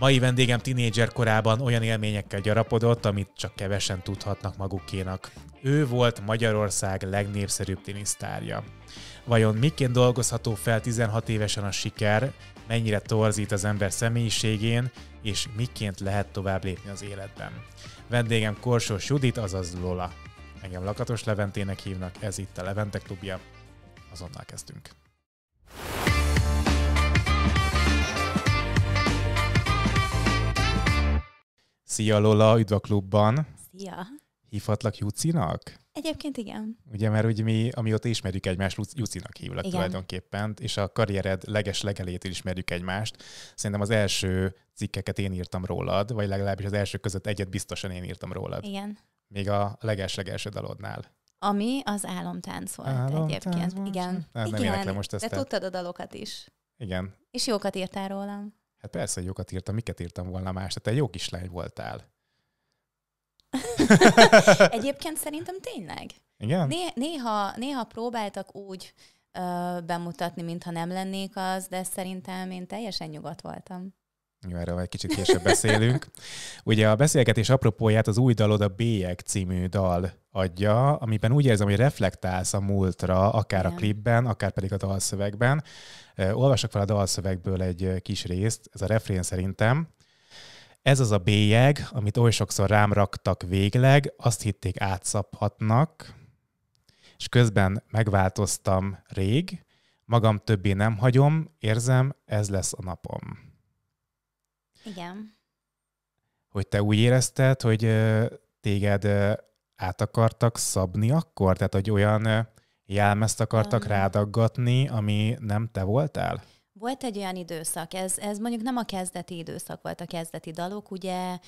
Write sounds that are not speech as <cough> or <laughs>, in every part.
Mai vendégem tinédzser korában olyan élményekkel gyarapodott, amit csak kevesen tudhatnak magukénak. Ő volt Magyarország legnépszerűbb tinisztárja. Vajon miként dolgozható fel 16 évesen a siker, mennyire torzít az ember személyiségén, és miként lehet tovább lépni az életben. Vendégem Korsós Judit, azaz Lola. Engem Lakatos Leventének hívnak, ez itt a Leventek Klubja. Azonnal kezdtünk. Szia Lola, üdv a klubban! Szia! Hívhatlak Jucinak? Egyébként igen. Ugye, mert ugye mi, amióta ismerjük egymást, Jucinak hívlak igen. tulajdonképpen, és a karriered leges legelétől ismerjük egymást. Szerintem az első cikkeket én írtam rólad, vagy legalábbis az első között egyet biztosan én írtam rólad. Igen. Még a leges-legelső dalodnál. Ami az álomtánc volt álomtánc egyébként. Igen. Nem, nem igen. most ezt. De tudtad a dalokat is. Igen. És jókat írtál rólam. Hát persze, hogy jókat írtam, miket írtam volna más. Tehát egy jó kislány voltál. <laughs> Egyébként szerintem tényleg. Igen? Né- néha, néha próbáltak úgy ö, bemutatni, mintha nem lennék az, de szerintem én teljesen nyugodt voltam. Jó, erről egy kicsit később beszélünk. Ugye a beszélgetés apropóját az új dalod a Bélyeg című dal adja, amiben úgy érzem, hogy reflektálsz a múltra, akár Igen. a klipben, akár pedig a dalszövegben. Olvasok fel a dalszövegből egy kis részt, ez a refrén szerintem. Ez az a bélyeg, amit oly sokszor rám raktak végleg, azt hitték átszaphatnak, és közben megváltoztam rég, magam többé nem hagyom, érzem, ez lesz a napom. Igen. Hogy te úgy érezted, hogy téged át akartak szabni akkor? Tehát, hogy olyan jelmezt akartak um, rádaggatni, ami nem te voltál? Volt egy olyan időszak, ez, ez mondjuk nem a kezdeti időszak volt, a kezdeti dalok, ugye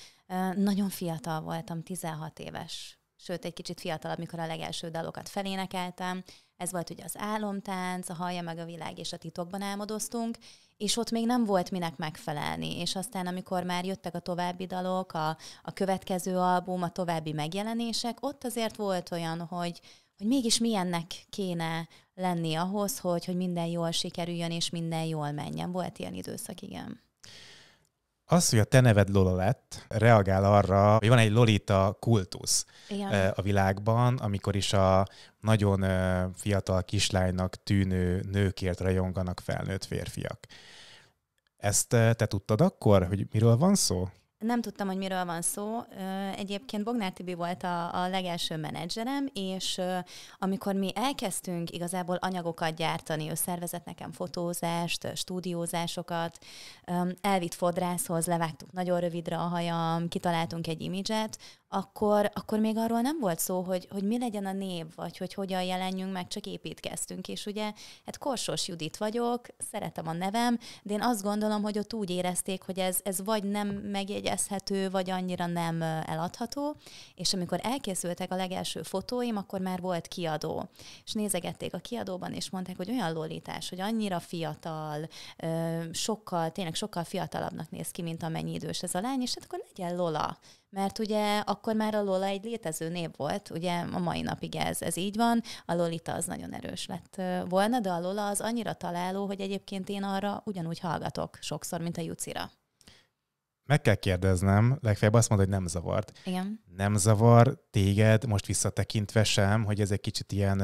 nagyon fiatal voltam, 16 éves, sőt egy kicsit fiatalabb, mikor a legelső dalokat felénekeltem, ez volt ugye az álomtánc, a hallja meg a világ és a titokban álmodoztunk, és ott még nem volt minek megfelelni. És aztán, amikor már jöttek a további dalok, a, a következő album, a további megjelenések, ott azért volt olyan, hogy, hogy mégis milyennek kéne lenni ahhoz, hogy, hogy minden jól sikerüljön és minden jól menjen. Volt ilyen időszak, igen az, hogy a te neved Lola lett, reagál arra, hogy van egy Lolita kultusz Igen. a világban, amikor is a nagyon fiatal kislánynak tűnő nőkért rajonganak felnőtt férfiak. Ezt te tudtad akkor, hogy miről van szó? Nem tudtam, hogy miről van szó. Egyébként Bognár Tibi volt a, a legelső menedzserem, és amikor mi elkezdtünk igazából anyagokat gyártani, ő szervezett nekem fotózást, stúdiózásokat, elvitt fodrászhoz, levágtuk nagyon rövidre a hajam, kitaláltunk egy imidzset, akkor, akkor még arról nem volt szó, hogy, hogy mi legyen a név, vagy hogy hogyan jelenjünk meg, csak építkeztünk. És ugye, hát Korsos Judit vagyok, szeretem a nevem, de én azt gondolom, hogy ott úgy érezték, hogy ez, ez vagy nem megjegyezhető, vagy annyira nem eladható. És amikor elkészültek a legelső fotóim, akkor már volt kiadó. És nézegették a kiadóban, és mondták, hogy olyan lólítás, hogy annyira fiatal, sokkal, tényleg sokkal fiatalabbnak néz ki, mint amennyi idős ez a lány, és hát akkor legyen Lola mert ugye akkor már a Lola egy létező név volt, ugye a mai napig ez, ez így van, a Lolita az nagyon erős lett volna, de a Lola az annyira találó, hogy egyébként én arra ugyanúgy hallgatok sokszor, mint a Jucira. Meg kell kérdeznem, legfeljebb azt mondod, hogy nem zavart. Igen. Nem zavar téged most visszatekintve sem, hogy ez egy kicsit ilyen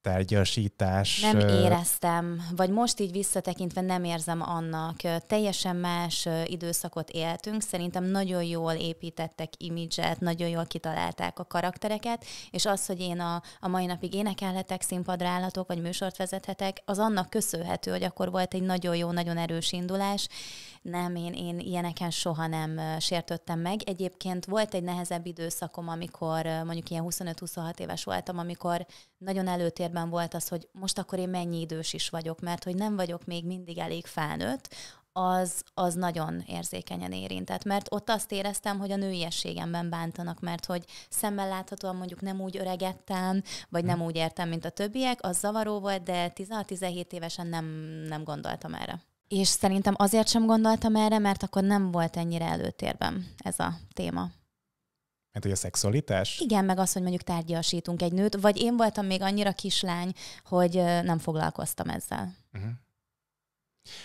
tárgyasítás. Nem éreztem, vagy most így visszatekintve nem érzem annak. Teljesen más időszakot éltünk, szerintem nagyon jól építettek imidzset, nagyon jól kitalálták a karaktereket, és az, hogy én a, a mai napig énekelhetek, színpadra állatok, vagy műsort vezethetek, az annak köszönhető, hogy akkor volt egy nagyon jó, nagyon erős indulás. Nem, én, én ilyeneken soha nem sértődtem meg. Egyébként volt egy nehezebb időszakom, amikor mondjuk ilyen 25-26 éves voltam, amikor nagyon előtérben fejemben volt az, hogy most akkor én mennyi idős is vagyok, mert hogy nem vagyok még mindig elég felnőtt, az, az nagyon érzékenyen érintett, mert ott azt éreztem, hogy a nőiességemben bántanak, mert hogy szemmel láthatóan mondjuk nem úgy öregettem, vagy nem úgy értem, mint a többiek, az zavaró volt, de 16-17 évesen nem, nem gondoltam erre. És szerintem azért sem gondoltam erre, mert akkor nem volt ennyire előtérben ez a téma. Mert hogy a szexualitás? Igen, meg az, hogy mondjuk tárgyasítunk egy nőt, vagy én voltam még annyira kislány, hogy nem foglalkoztam ezzel. Uh-huh.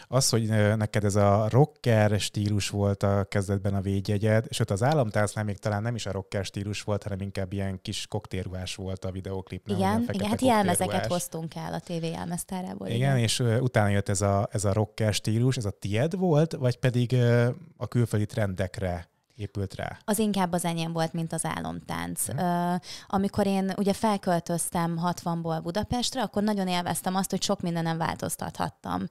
Az, hogy neked ez a rocker stílus volt a kezdetben a védjegyed, sőt az államtársznál még talán nem is a rocker stílus volt, hanem inkább ilyen kis koktérruhás volt a videoklipnél. Igen, igen hát jelmezeket hoztunk el a TV jelmeztárából. Igen, igen, és utána jött ez a, ez a rocker stílus, ez a tied volt, vagy pedig a külföldi trendekre épült rá? Az inkább az enyém volt, mint az álomtánc. Uh, amikor én ugye felköltöztem 60-ból Budapestre, akkor nagyon élveztem azt, hogy sok mindenem változtathattam.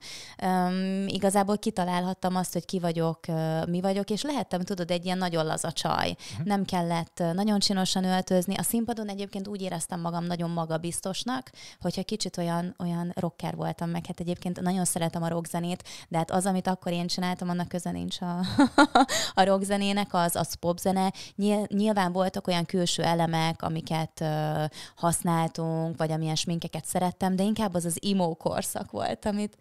Um, igazából kitalálhattam azt, hogy ki vagyok, uh, mi vagyok, és lehettem, tudod, egy ilyen nagyon laza csaj. Hm. Nem kellett nagyon csinosan öltözni. A színpadon egyébként úgy éreztem magam nagyon magabiztosnak, hogyha kicsit olyan, olyan rocker voltam meg. Hát egyébként nagyon szeretem a rockzenét, de hát az, amit akkor én csináltam, annak köze nincs a, <laughs> a rockzenének, az, az popzene. Nyilván voltak olyan külső elemek, amiket használtunk, vagy amilyen sminkeket szerettem, de inkább az az imó korszak volt, amit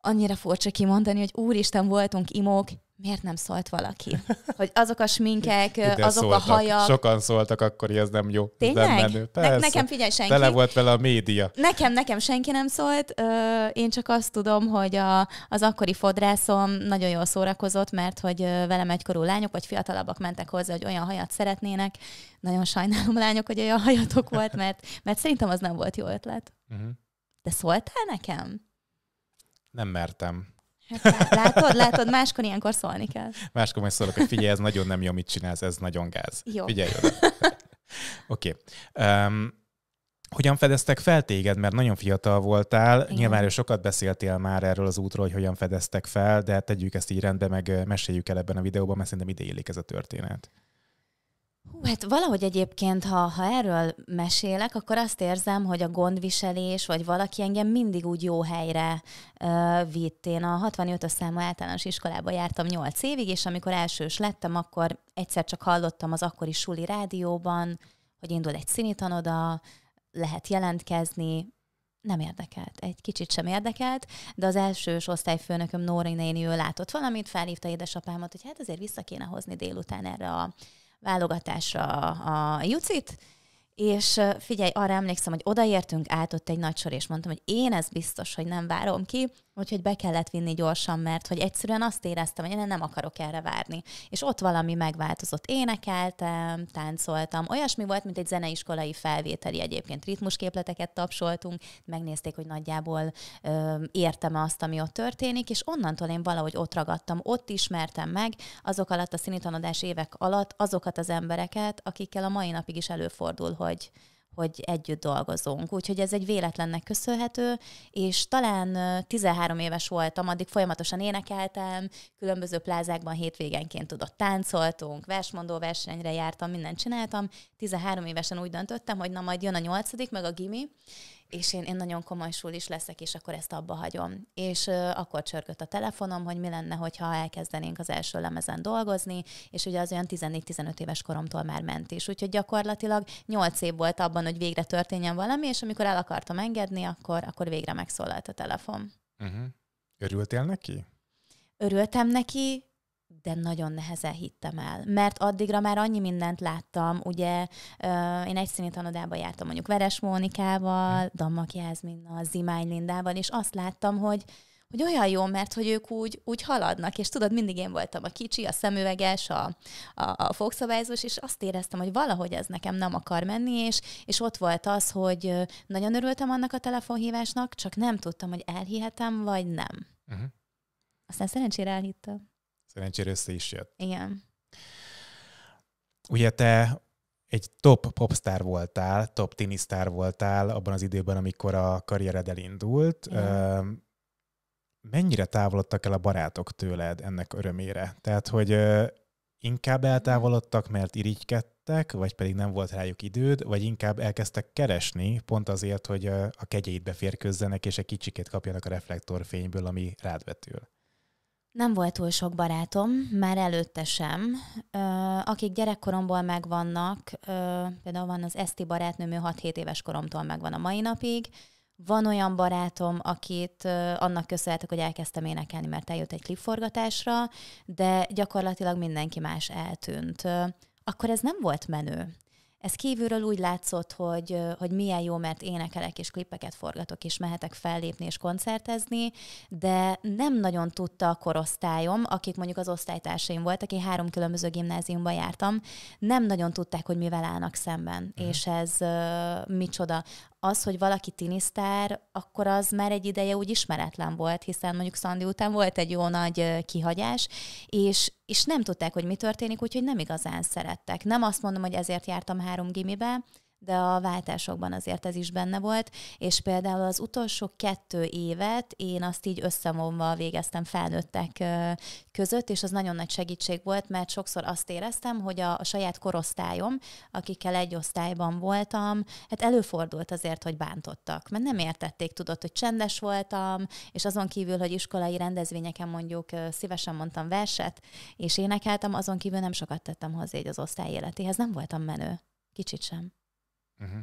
annyira furcsa kimondani, hogy úristen, voltunk imók, miért nem szólt valaki? Hogy azok a sminkek, <laughs> Igen, azok szóltak. a hajak. Sokan szóltak, akkor ez nem jó. Tényleg? Nem menő. Persze. Ne- nekem figyelj senki. Tele volt vele a média. Nekem, nekem senki nem szólt. Ö, én csak azt tudom, hogy a, az akkori fodrászom nagyon jól szórakozott, mert hogy velem egykorú lányok, vagy fiatalabbak mentek hozzá, hogy olyan hajat szeretnének. Nagyon sajnálom, lányok, hogy olyan hajatok volt, mert, mert szerintem az nem volt jó ötlet. Uh-huh. De szóltál nekem? Nem mertem. Hát látod, látod, máskor ilyenkor szólni kell. Máskor majd szólok, hogy figyelj, ez nagyon nem jó, mit csinálsz, ez nagyon gáz. Jó. Figyelj <laughs> Oké. Okay. Um, hogyan fedeztek fel téged, mert nagyon fiatal voltál, Igen. nyilván sokat beszéltél már erről az útról, hogy hogyan fedeztek fel, de tegyük ezt így rendbe, meg meséljük el ebben a videóban, mert szerintem ide élik ez a történet. Hát valahogy egyébként, ha, ha erről mesélek, akkor azt érzem, hogy a gondviselés, vagy valaki engem mindig úgy jó helyre uh, vitt. Én a 65-ös számú általános iskolába jártam 8 évig, és amikor elsős lettem, akkor egyszer csak hallottam az akkori suli rádióban, hogy indul egy színitanoda, lehet jelentkezni, nem érdekelt, egy kicsit sem érdekelt, de az elsős osztályfőnököm Nóri néni, ő látott valamit, felhívta édesapámat, hogy hát azért vissza kéne hozni délután erre a válogatásra a, a Jucit, és figyelj, arra emlékszem, hogy odaértünk, állt ott egy nagy sor, és mondtam, hogy én ez biztos, hogy nem várom ki, Úgyhogy be kellett vinni gyorsan, mert hogy egyszerűen azt éreztem, hogy én nem akarok erre várni. És ott valami megváltozott. Énekeltem, táncoltam. Olyasmi volt, mint egy zeneiskolai felvételi egyébként. Ritmusképleteket tapsoltunk, megnézték, hogy nagyjából ö, értem azt, ami ott történik, és onnantól én valahogy ott ragadtam. Ott ismertem meg azok alatt a színitanodás évek alatt azokat az embereket, akikkel a mai napig is előfordul, hogy hogy együtt dolgozunk. Úgyhogy ez egy véletlennek köszönhető, és talán 13 éves voltam, addig folyamatosan énekeltem, különböző plázákban hétvégenként tudott táncoltunk, versmondó versenyre jártam, mindent csináltam. 13 évesen úgy döntöttem, hogy na majd jön a nyolcadik, meg a gimi, és én, én nagyon komoly súl is leszek, és akkor ezt abba hagyom. És ö, akkor csörgött a telefonom, hogy mi lenne, hogyha elkezdenénk az első lemezen dolgozni, és ugye az olyan 14-15 éves koromtól már ment is. Úgyhogy gyakorlatilag 8 év volt abban, hogy végre történjen valami, és amikor el akartam engedni, akkor, akkor végre megszólalt a telefon. Uh-huh. Örültél neki? Örültem neki, de nagyon nehezen hittem el. Mert addigra már annyi mindent láttam, ugye én egy színi tanodába jártam mondjuk Veres Mónikával, hm. Dammak Jászminnal, Zimány Lindával, és azt láttam, hogy hogy olyan jó, mert hogy ők úgy, úgy haladnak, és tudod, mindig én voltam a kicsi, a szemüveges, a, a, a fogszabályzós, és azt éreztem, hogy valahogy ez nekem nem akar menni, és, és ott volt az, hogy nagyon örültem annak a telefonhívásnak, csak nem tudtam, hogy elhihetem, vagy nem. Uh-huh. Aztán szerencsére elhittem. Szerencsére össze is jött. Igen. Ugye te egy top popstar voltál, top tinisztár voltál abban az időben, amikor a karriered elindult. Igen. Mennyire távolodtak el a barátok tőled ennek örömére? Tehát, hogy inkább eltávolodtak, mert irigykedtek, vagy pedig nem volt rájuk időd, vagy inkább elkezdtek keresni, pont azért, hogy a kegyeidbe férkőzzenek, és egy kicsikét kapjanak a reflektorfényből, ami rád vetül. Nem volt túl sok barátom, már előtte sem. Akik gyerekkoromból megvannak, például van az Eszti barátnőm, ő 6-7 éves koromtól megvan a mai napig. Van olyan barátom, akit annak köszönhetek, hogy elkezdtem énekelni, mert eljött egy klipforgatásra, de gyakorlatilag mindenki más eltűnt. Akkor ez nem volt menő. Ez kívülről úgy látszott, hogy, hogy milyen jó, mert énekelek és klippeket forgatok, és mehetek fellépni és koncertezni, de nem nagyon tudta a korosztályom, akik mondjuk az osztálytársaim voltak, én három különböző gimnáziumba jártam, nem nagyon tudták, hogy mivel állnak szemben, uh-huh. és ez uh, micsoda az, hogy valaki tinisztár, akkor az már egy ideje úgy ismeretlen volt, hiszen mondjuk Szandi után volt egy jó nagy kihagyás, és, és nem tudták, hogy mi történik, úgyhogy nem igazán szerettek. Nem azt mondom, hogy ezért jártam három gimibe, de a váltásokban azért ez is benne volt, és például az utolsó kettő évet én azt így összemomva végeztem felnőttek között, és az nagyon nagy segítség volt, mert sokszor azt éreztem, hogy a, a saját korosztályom, akikkel egy osztályban voltam, hát előfordult azért, hogy bántottak, mert nem értették, tudott, hogy csendes voltam, és azon kívül, hogy iskolai rendezvényeken mondjuk szívesen mondtam verset, és énekeltem, azon kívül nem sokat tettem hozzá egy az osztály életéhez, nem voltam menő. Kicsit sem. Uh-huh.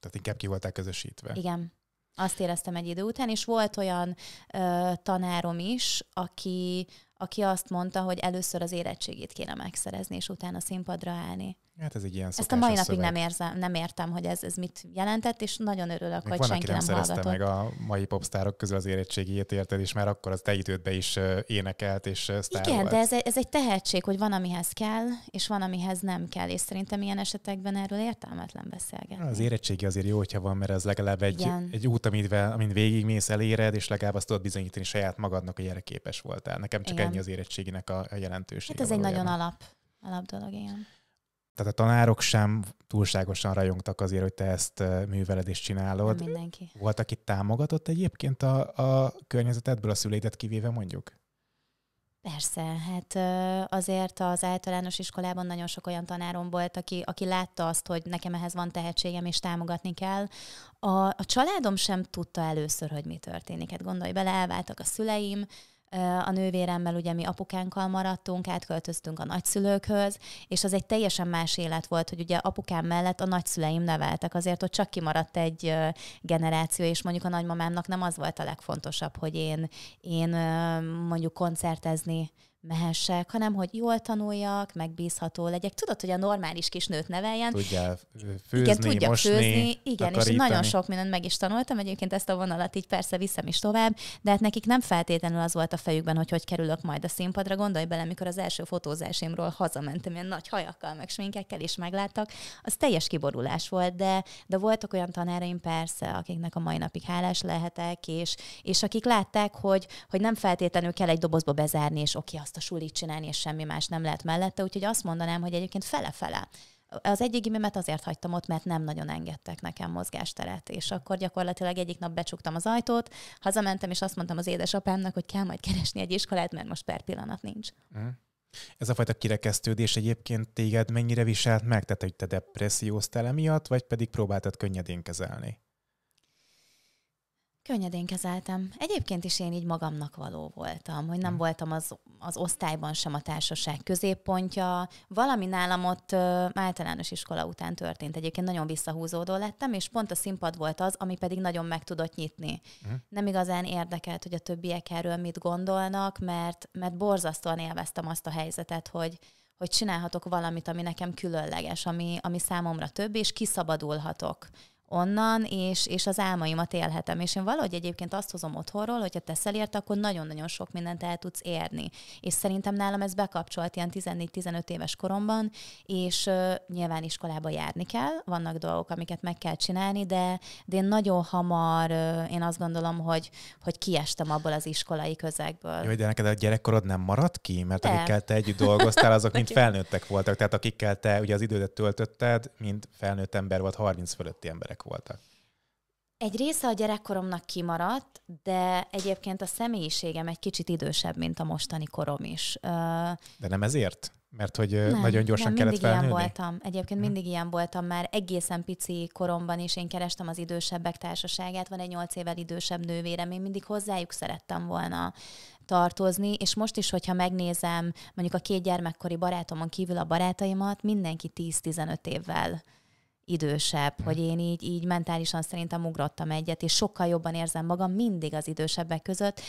Tehát inkább ki voltál közösítve. Igen. Azt éreztem egy idő után, és volt olyan ö, tanárom is, aki, aki azt mondta, hogy először az érettségét kéne megszerezni, és utána színpadra állni. Hát ez egy ilyen Ezt a mai napig nem, érzem, nem értem, hogy ez, ez mit jelentett, és nagyon örülök, Még hogy van, senki nem, nem hallgatott. meg a mai popstárok közül az érettségét, érted, és már akkor az be is énekelt, és sztár Igen, volt. de ez, ez egy tehetség, hogy van, amihez kell, és van, amihez nem kell, és szerintem ilyen esetekben erről értelmetlen beszélgetni. Az érettségi azért jó, hogyha van, mert ez legalább egy, Igen. egy út, amit, amin végigmész, eléred, és legalább azt tudod bizonyítani saját magadnak, hogy erre képes voltál. Nekem csak Igen. ennyi az érettséginek a, a jelentősége. Hát ez valójában. egy nagyon alap, alap dolog, igen tehát a tanárok sem túlságosan rajongtak azért, hogy te ezt műveled és csinálod. Nem mindenki. Volt, aki támogatott egyébként a, a környezetedből, a szülédet kivéve mondjuk? Persze, hát azért az általános iskolában nagyon sok olyan tanárom volt, aki, aki látta azt, hogy nekem ehhez van tehetségem, és támogatni kell. A, a családom sem tudta először, hogy mi történik. Hát gondolj bele, elváltak a szüleim, a nővéremmel, ugye mi apukánkkal maradtunk, átköltöztünk a nagyszülőkhöz, és az egy teljesen más élet volt, hogy ugye apukám mellett a nagyszüleim neveltek, azért ott csak kimaradt egy generáció, és mondjuk a nagymamámnak nem az volt a legfontosabb, hogy én, én mondjuk koncertezni mehessek, hanem hogy jól tanuljak, megbízható legyek. Tudod, hogy a normális kis nőt neveljen. Tudja főzni, igen, tudja mosni, főzni, igen, takarítani. és nagyon sok mindent meg is tanultam, egyébként ezt a vonalat így persze viszem is tovább, de hát nekik nem feltétlenül az volt a fejükben, hogy hogy kerülök majd a színpadra. Gondolj bele, amikor az első fotózásimról hazamentem, ilyen nagy hajakkal, meg sminkekkel is megláttak, az teljes kiborulás volt, de, de voltak olyan tanáraim persze, akiknek a mai napig hálás lehetek, és, és akik látták, hogy, hogy nem feltétlenül kell egy dobozba bezárni, és oké, okay, azt azt a sulit csinálni, és semmi más nem lehet mellette, úgyhogy azt mondanám, hogy egyébként fele-fele az egyik gimimet azért hagytam ott, mert nem nagyon engedtek nekem mozgásteret, és akkor gyakorlatilag egyik nap becsuktam az ajtót, hazamentem, és azt mondtam az édesapámnak, hogy kell majd keresni egy iskolát, mert most per pillanat nincs. Mhm. Ez a fajta kirekesztődés egyébként téged mennyire viselt meg? Tehát, hogy te depresszióztál miatt, vagy pedig próbáltad könnyedén kezelni? Könnyedén kezeltem. Egyébként is én így magamnak való voltam, hogy nem hmm. voltam az, az osztályban sem a társaság középpontja. Valami nálam ott ö, általános iskola után történt. Egyébként nagyon visszahúzódó lettem, és pont a színpad volt az, ami pedig nagyon meg tudott nyitni. Hmm. Nem igazán érdekelt, hogy a többiek erről mit gondolnak, mert, mert borzasztóan élveztem azt a helyzetet, hogy, hogy csinálhatok valamit, ami nekem különleges, ami, ami számomra több, és kiszabadulhatok onnan, és, és az álmaimat élhetem. És én valahogy egyébként azt hozom otthonról, hogyha teszel érte, akkor nagyon-nagyon sok mindent el tudsz érni. És szerintem nálam ez bekapcsolt ilyen 14-15 éves koromban, és uh, nyilván iskolába járni kell, vannak dolgok, amiket meg kell csinálni, de, de én nagyon hamar, uh, én azt gondolom, hogy, hogy kiestem abból az iskolai közegből. Jó, de neked a gyerekkorod nem maradt ki? Mert de. akikkel te együtt dolgoztál, azok mind <laughs> felnőttek voltak. Tehát akikkel te ugye az idődet töltötted, mind felnőtt ember volt, 30 fölötti emberek voltak? Egy része a gyerekkoromnak kimaradt, de egyébként a személyiségem egy kicsit idősebb, mint a mostani korom is. De nem ezért? Mert hogy nem, nagyon gyorsan nem, kellett felnőni? ilyen voltam. Egyébként hmm. mindig ilyen voltam már egészen pici koromban is. Én kerestem az idősebbek társaságát. Van egy nyolc évvel idősebb nővérem. Én mindig hozzájuk szerettem volna tartozni, és most is, hogyha megnézem mondjuk a két gyermekkori barátomon kívül a barátaimat, mindenki 10-15 évvel idősebb, mm. hogy én így, így mentálisan szerintem ugrottam egyet, és sokkal jobban érzem magam mindig az idősebbek között.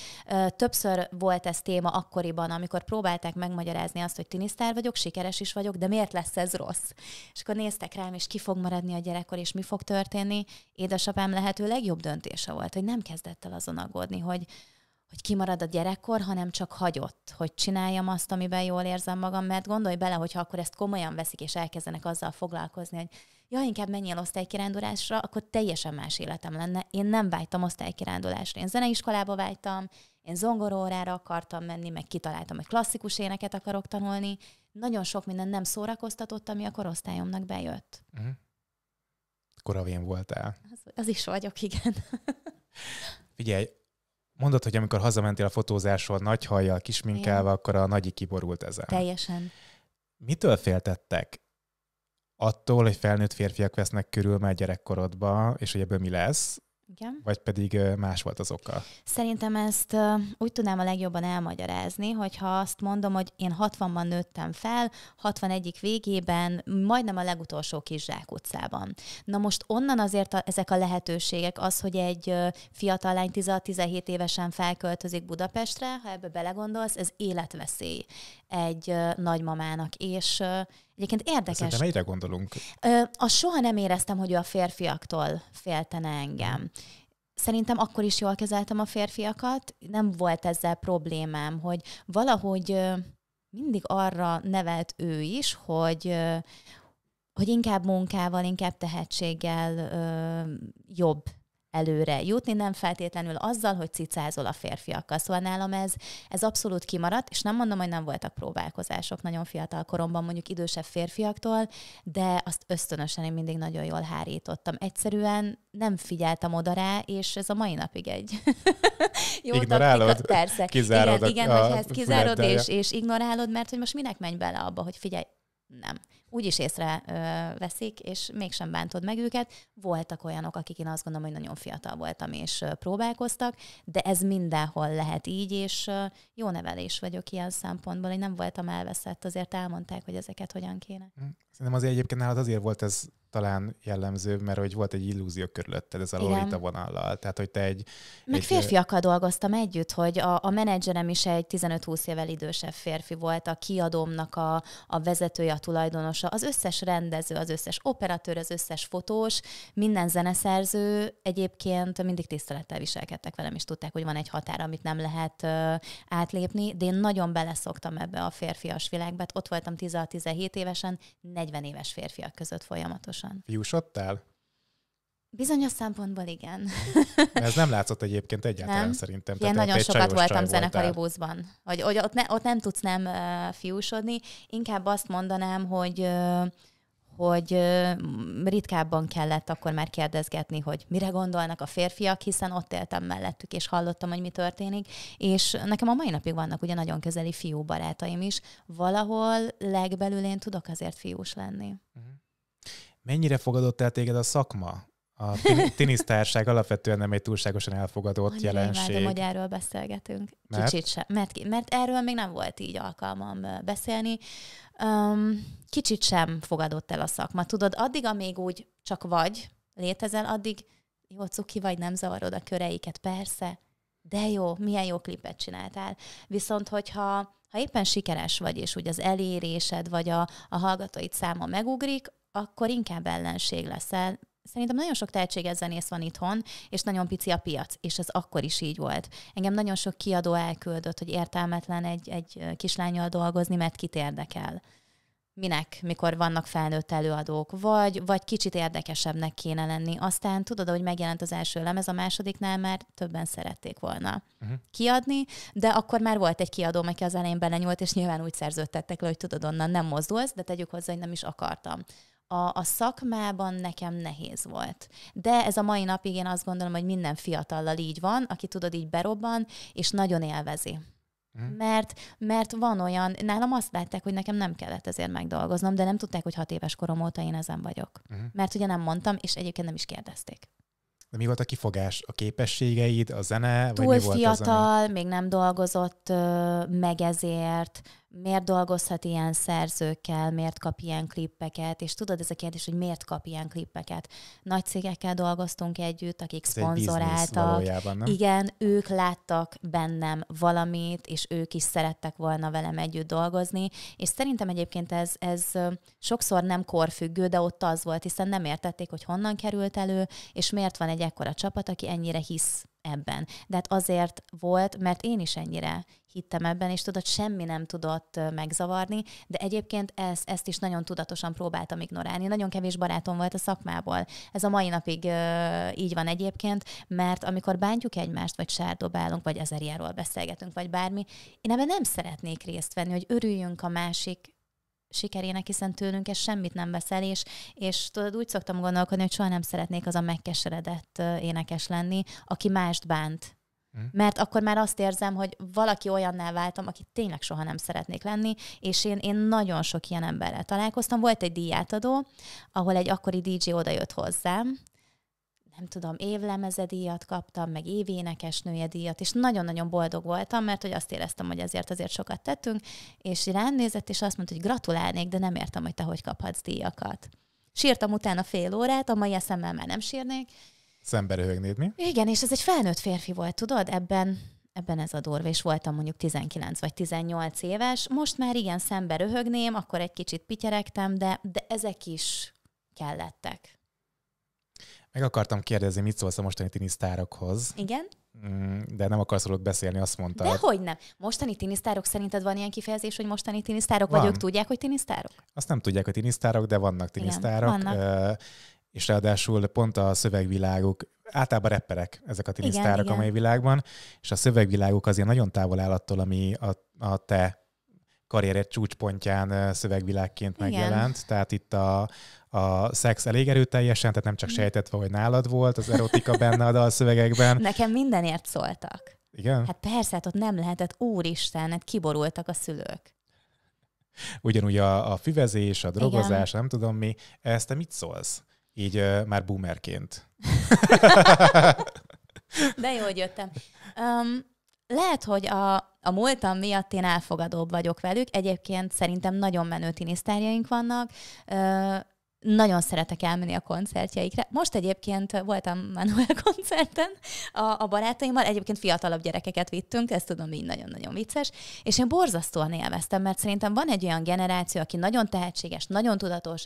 Többször volt ez téma akkoriban, amikor próbálták megmagyarázni azt, hogy tinisztár vagyok, sikeres is vagyok, de miért lesz ez rossz? És akkor néztek rám, és ki fog maradni a gyerekkor, és mi fog történni. Édesapám lehető legjobb döntése volt, hogy nem kezdett el azon aggódni, hogy, hogy kimarad a gyerekkor, hanem csak hagyott, hogy csináljam azt, amiben jól érzem magam, mert gondolj bele, hogyha akkor ezt komolyan veszik, és elkezdenek azzal foglalkozni, hogy ja, inkább menjél osztálykirándulásra, akkor teljesen más életem lenne. Én nem vágytam osztálykirándulásra. Én zeneiskolába vágytam, én zongorórára akartam menni, meg kitaláltam, hogy klasszikus éneket akarok tanulni. Nagyon sok minden nem szórakoztatott, ami a korosztályomnak bejött. Uh-huh. Mhm. Koravén voltál. Az, az is vagyok, igen. <laughs> Figyelj, mondod, hogy amikor hazamentél a fotózásról nagy hajjal, kisminkálva, akkor a nagyi kiborult ezen. Teljesen. Mitől féltettek? attól, hogy felnőtt férfiak vesznek körül már gyerekkorodba, és hogy ebből mi lesz, igen. Vagy pedig más volt az oka? Szerintem ezt úgy tudnám a legjobban elmagyarázni, hogyha azt mondom, hogy én 60-ban nőttem fel, 61 végében, majdnem a legutolsó zsák utcában. Na most onnan azért a, ezek a lehetőségek, az, hogy egy fiatal lány 16-17 évesen felköltözik Budapestre, ha ebbe belegondolsz, ez életveszély egy nagymamának, és Egyébként érdekes. Szerintem egyre gondolunk. Ö, azt soha nem éreztem, hogy ő a férfiaktól féltene engem. Szerintem akkor is jól kezeltem a férfiakat, nem volt ezzel problémám, hogy valahogy ö, mindig arra nevelt ő is, hogy ö, hogy inkább munkával, inkább tehetséggel ö, jobb előre jutni, nem feltétlenül azzal, hogy cicázol a férfiakkal. Szóval nálam ez, ez abszolút kimaradt, és nem mondom, hogy nem voltak próbálkozások nagyon fiatal koromban, mondjuk idősebb férfiaktól, de azt ösztönösen én mindig nagyon jól hárítottam. Egyszerűen nem figyeltem oda rá, és ez a mai napig egy <laughs> jó ignorálod, Persze. Kizárod igen, a, igen a, hogy ezt kizárod és, és ignorálod, mert hogy most minek menj bele abba, hogy figyelj, nem. Úgy is észre ö, veszik, és mégsem bántod meg őket. Voltak olyanok, akik én azt gondolom, hogy nagyon fiatal voltam, és ö, próbálkoztak, de ez mindenhol lehet így, és ö, jó nevelés vagyok ilyen szempontból. Én nem voltam elveszett, azért elmondták, hogy ezeket hogyan kéne. Hm. Szerintem azért egyébként nálad azért volt ez talán jellemző, mert hogy volt egy illúzió körülötted ez a Igen. Lolita vonallal. Tehát, hogy te egy... Meg egy... férfiakkal dolgoztam együtt, hogy a, a menedzserem is egy 15-20 évvel idősebb férfi volt, a kiadómnak a, a vezetője, a tulajdonosa, az összes rendező, az összes operatőr, az összes fotós, minden zeneszerző egyébként mindig tisztelettel viselkedtek velem, és tudták, hogy van egy határ, amit nem lehet ö, átlépni, de én nagyon beleszoktam ebbe a férfias világba. Ott voltam 16-17 évesen, 40 éves férfiak között folyamatosan. Jussottál? Bizonyos szempontból igen. <laughs> Ez nem látszott egyébként egyáltalán nem. szerintem. Igen, nagyon nagyon sokat voltam zenekari buszban. Hogy, hogy ott, ne, ott nem tudsz nem uh, fiúsodni. Inkább azt mondanám, hogy uh, hogy ritkábban kellett akkor már kérdezgetni, hogy mire gondolnak a férfiak, hiszen ott éltem mellettük, és hallottam, hogy mi történik, és nekem a mai napig vannak ugye nagyon közeli fiú barátaim is, valahol legbelül én tudok azért fiús lenni. Mhm. Mennyire fogadott el téged a szakma? a tinisztárság alapvetően nem egy túlságosan elfogadott Annyira jelenség. Nem hogy erről beszélgetünk. Mert? Kicsit sem. Mert, mert erről még nem volt így alkalmam beszélni. Um, kicsit sem fogadott el a szakma. Tudod, addig, amíg úgy csak vagy, létezel, addig jó, cuki vagy, nem zavarod a köreiket, persze. De jó, milyen jó klipet csináltál. Viszont, hogyha ha éppen sikeres vagy, és úgy az elérésed, vagy a, a hallgatóid száma megugrik, akkor inkább ellenség leszel, szerintem nagyon sok tehetséges zenész van itthon, és nagyon pici a piac, és ez akkor is így volt. Engem nagyon sok kiadó elküldött, hogy értelmetlen egy, egy kislányjal dolgozni, mert kit érdekel minek, mikor vannak felnőtt előadók, vagy, vagy kicsit érdekesebbnek kéne lenni. Aztán tudod, hogy megjelent az első lemez, a másodiknál már többen szerették volna uh-huh. kiadni, de akkor már volt egy kiadó, aki az elején belenyúlt, és nyilván úgy szerződtettek le, hogy tudod, onnan nem mozdulsz, de tegyük hozzá, hogy nem is akartam a, a szakmában nekem nehéz volt. De ez a mai napig én azt gondolom, hogy minden fiatallal így van, aki tudod, így berobban, és nagyon élvezi. Mhm. Mert, mert van olyan, nálam azt látták, hogy nekem nem kellett ezért megdolgoznom, de nem tudták, hogy hat éves korom óta én ezen vagyok. Mm. Mert ugye nem mondtam, és egyébként nem is kérdezték. De mi volt a kifogás? A képességeid, a zene? Túl vagy mi volt fiatal, az, ami... még nem dolgozott ö, meg ezért, miért dolgozhat ilyen szerzőkkel, miért kap ilyen klippeket, és tudod, ez a kérdés, hogy miért kap ilyen klippeket. Nagy cégekkel dolgoztunk együtt, akik ez szponzoráltak. Igen, ők láttak bennem valamit, és ők is szerettek volna velem együtt dolgozni, és szerintem egyébként ez, ez sokszor nem korfüggő, de ott az volt, hiszen nem értették, hogy honnan került elő, és miért van egy ekkora csapat, aki ennyire hisz ebben. De hát azért volt, mert én is ennyire hittem ebben, és tudod, semmi nem tudott megzavarni, de egyébként ez, ezt is nagyon tudatosan próbáltam ignorálni. Nagyon kevés barátom volt a szakmából. Ez a mai napig ö, így van egyébként, mert amikor bántjuk egymást, vagy sárdobálunk, vagy ezerjáról beszélgetünk, vagy bármi, én ebben nem szeretnék részt venni, hogy örüljünk a másik sikerének, hiszen tőlünk ez semmit nem veszel, és, és tudod, úgy szoktam gondolkodni, hogy soha nem szeretnék az a megkeseredett énekes lenni, aki mást bánt. Hm. Mert akkor már azt érzem, hogy valaki olyanná váltam, akit tényleg soha nem szeretnék lenni, és én, én nagyon sok ilyen emberrel találkoztam. Volt egy díjátadó, ahol egy akkori DJ odajött hozzám, nem tudom, évlemeze díjat kaptam, meg nője díjat, és nagyon-nagyon boldog voltam, mert hogy azt éreztem, hogy ezért azért sokat tettünk, és rám nézett, és azt mondta, hogy gratulálnék, de nem értem, hogy te hogy kaphatsz díjakat. Sírtam utána fél órát, a mai eszemmel már nem sírnék. Szembe röhögnéd mi? Igen, és ez egy felnőtt férfi volt, tudod? Ebben ebben ez a durva, és voltam mondjuk 19 vagy 18 éves, most már igen, szembe röhögném, akkor egy kicsit pityeregtem, de, de ezek is kellettek. Meg akartam kérdezni, mit szólsz a mostani tinisztárokhoz. Igen? Mm, de nem akarsz róluk beszélni, azt mondta. De hogy nem? Mostani tinisztárok szerinted van ilyen kifejezés, hogy mostani tinisztárok, van. vagy ők tudják, hogy tinisztárok? Azt nem tudják, hogy tinisztárok, de vannak tinisztárok. Igen, vannak. És ráadásul pont a szövegviláguk, általában repperek ezek a tinisztárok a mai világban, és a szövegviláguk az ilyen nagyon távol áll attól, ami a, a te karriered csúcspontján szövegvilágként megjelent, Igen. tehát itt a, a szex elég erőteljesen, tehát nem csak mhm. sejtetve, hogy nálad volt, az erotika benne a dalszövegekben. Nekem mindenért szóltak. Igen? Hát persze, hát ott nem lehetett, úristen, hát kiborultak a szülők. Ugyanúgy a, a füvezés, a drogozás, Igen. nem tudom mi, ezt te mit szólsz? Így uh, már boomerként. De jó, hogy jöttem. Um, lehet, hogy a, a múltam miatt én elfogadóbb vagyok velük. Egyébként szerintem nagyon menő tinisztárjaink vannak. Ö, nagyon szeretek elmenni a koncertjeikre. Most egyébként voltam Manuel <laughs> koncerten a, a barátaimmal, egyébként fiatalabb gyerekeket vittünk, ezt tudom így nagyon-nagyon vicces, és én borzasztóan élveztem, mert szerintem van egy olyan generáció, aki nagyon tehetséges, nagyon tudatos,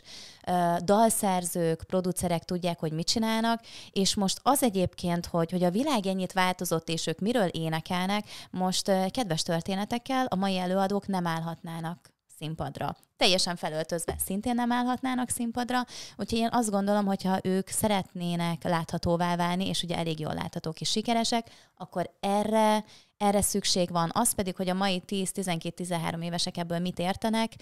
dalszerzők, producerek tudják, hogy mit csinálnak, és most az egyébként, hogy, hogy a világ ennyit változott, és ők miről énekelnek, most kedves történetekkel a mai előadók nem állhatnának színpadra. Teljesen felöltözve szintén nem állhatnának színpadra, úgyhogy én azt gondolom, hogy ha ők szeretnének láthatóvá válni, és ugye elég jól láthatók és sikeresek, akkor erre erre szükség van. Az pedig, hogy a mai 10-12-13 évesek ebből mit értenek,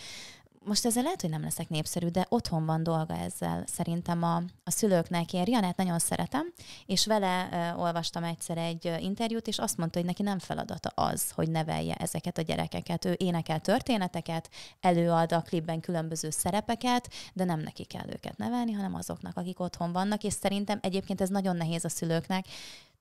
most ezzel lehet, hogy nem leszek népszerű, de otthon van dolga ezzel szerintem a, a szülőknek. Én Rianát nagyon szeretem, és vele uh, olvastam egyszer egy uh, interjút, és azt mondta, hogy neki nem feladata az, hogy nevelje ezeket a gyerekeket. Ő énekel történeteket, előad a klipben különböző szerepeket, de nem neki kell őket nevelni, hanem azoknak, akik otthon vannak, és szerintem egyébként ez nagyon nehéz a szülőknek,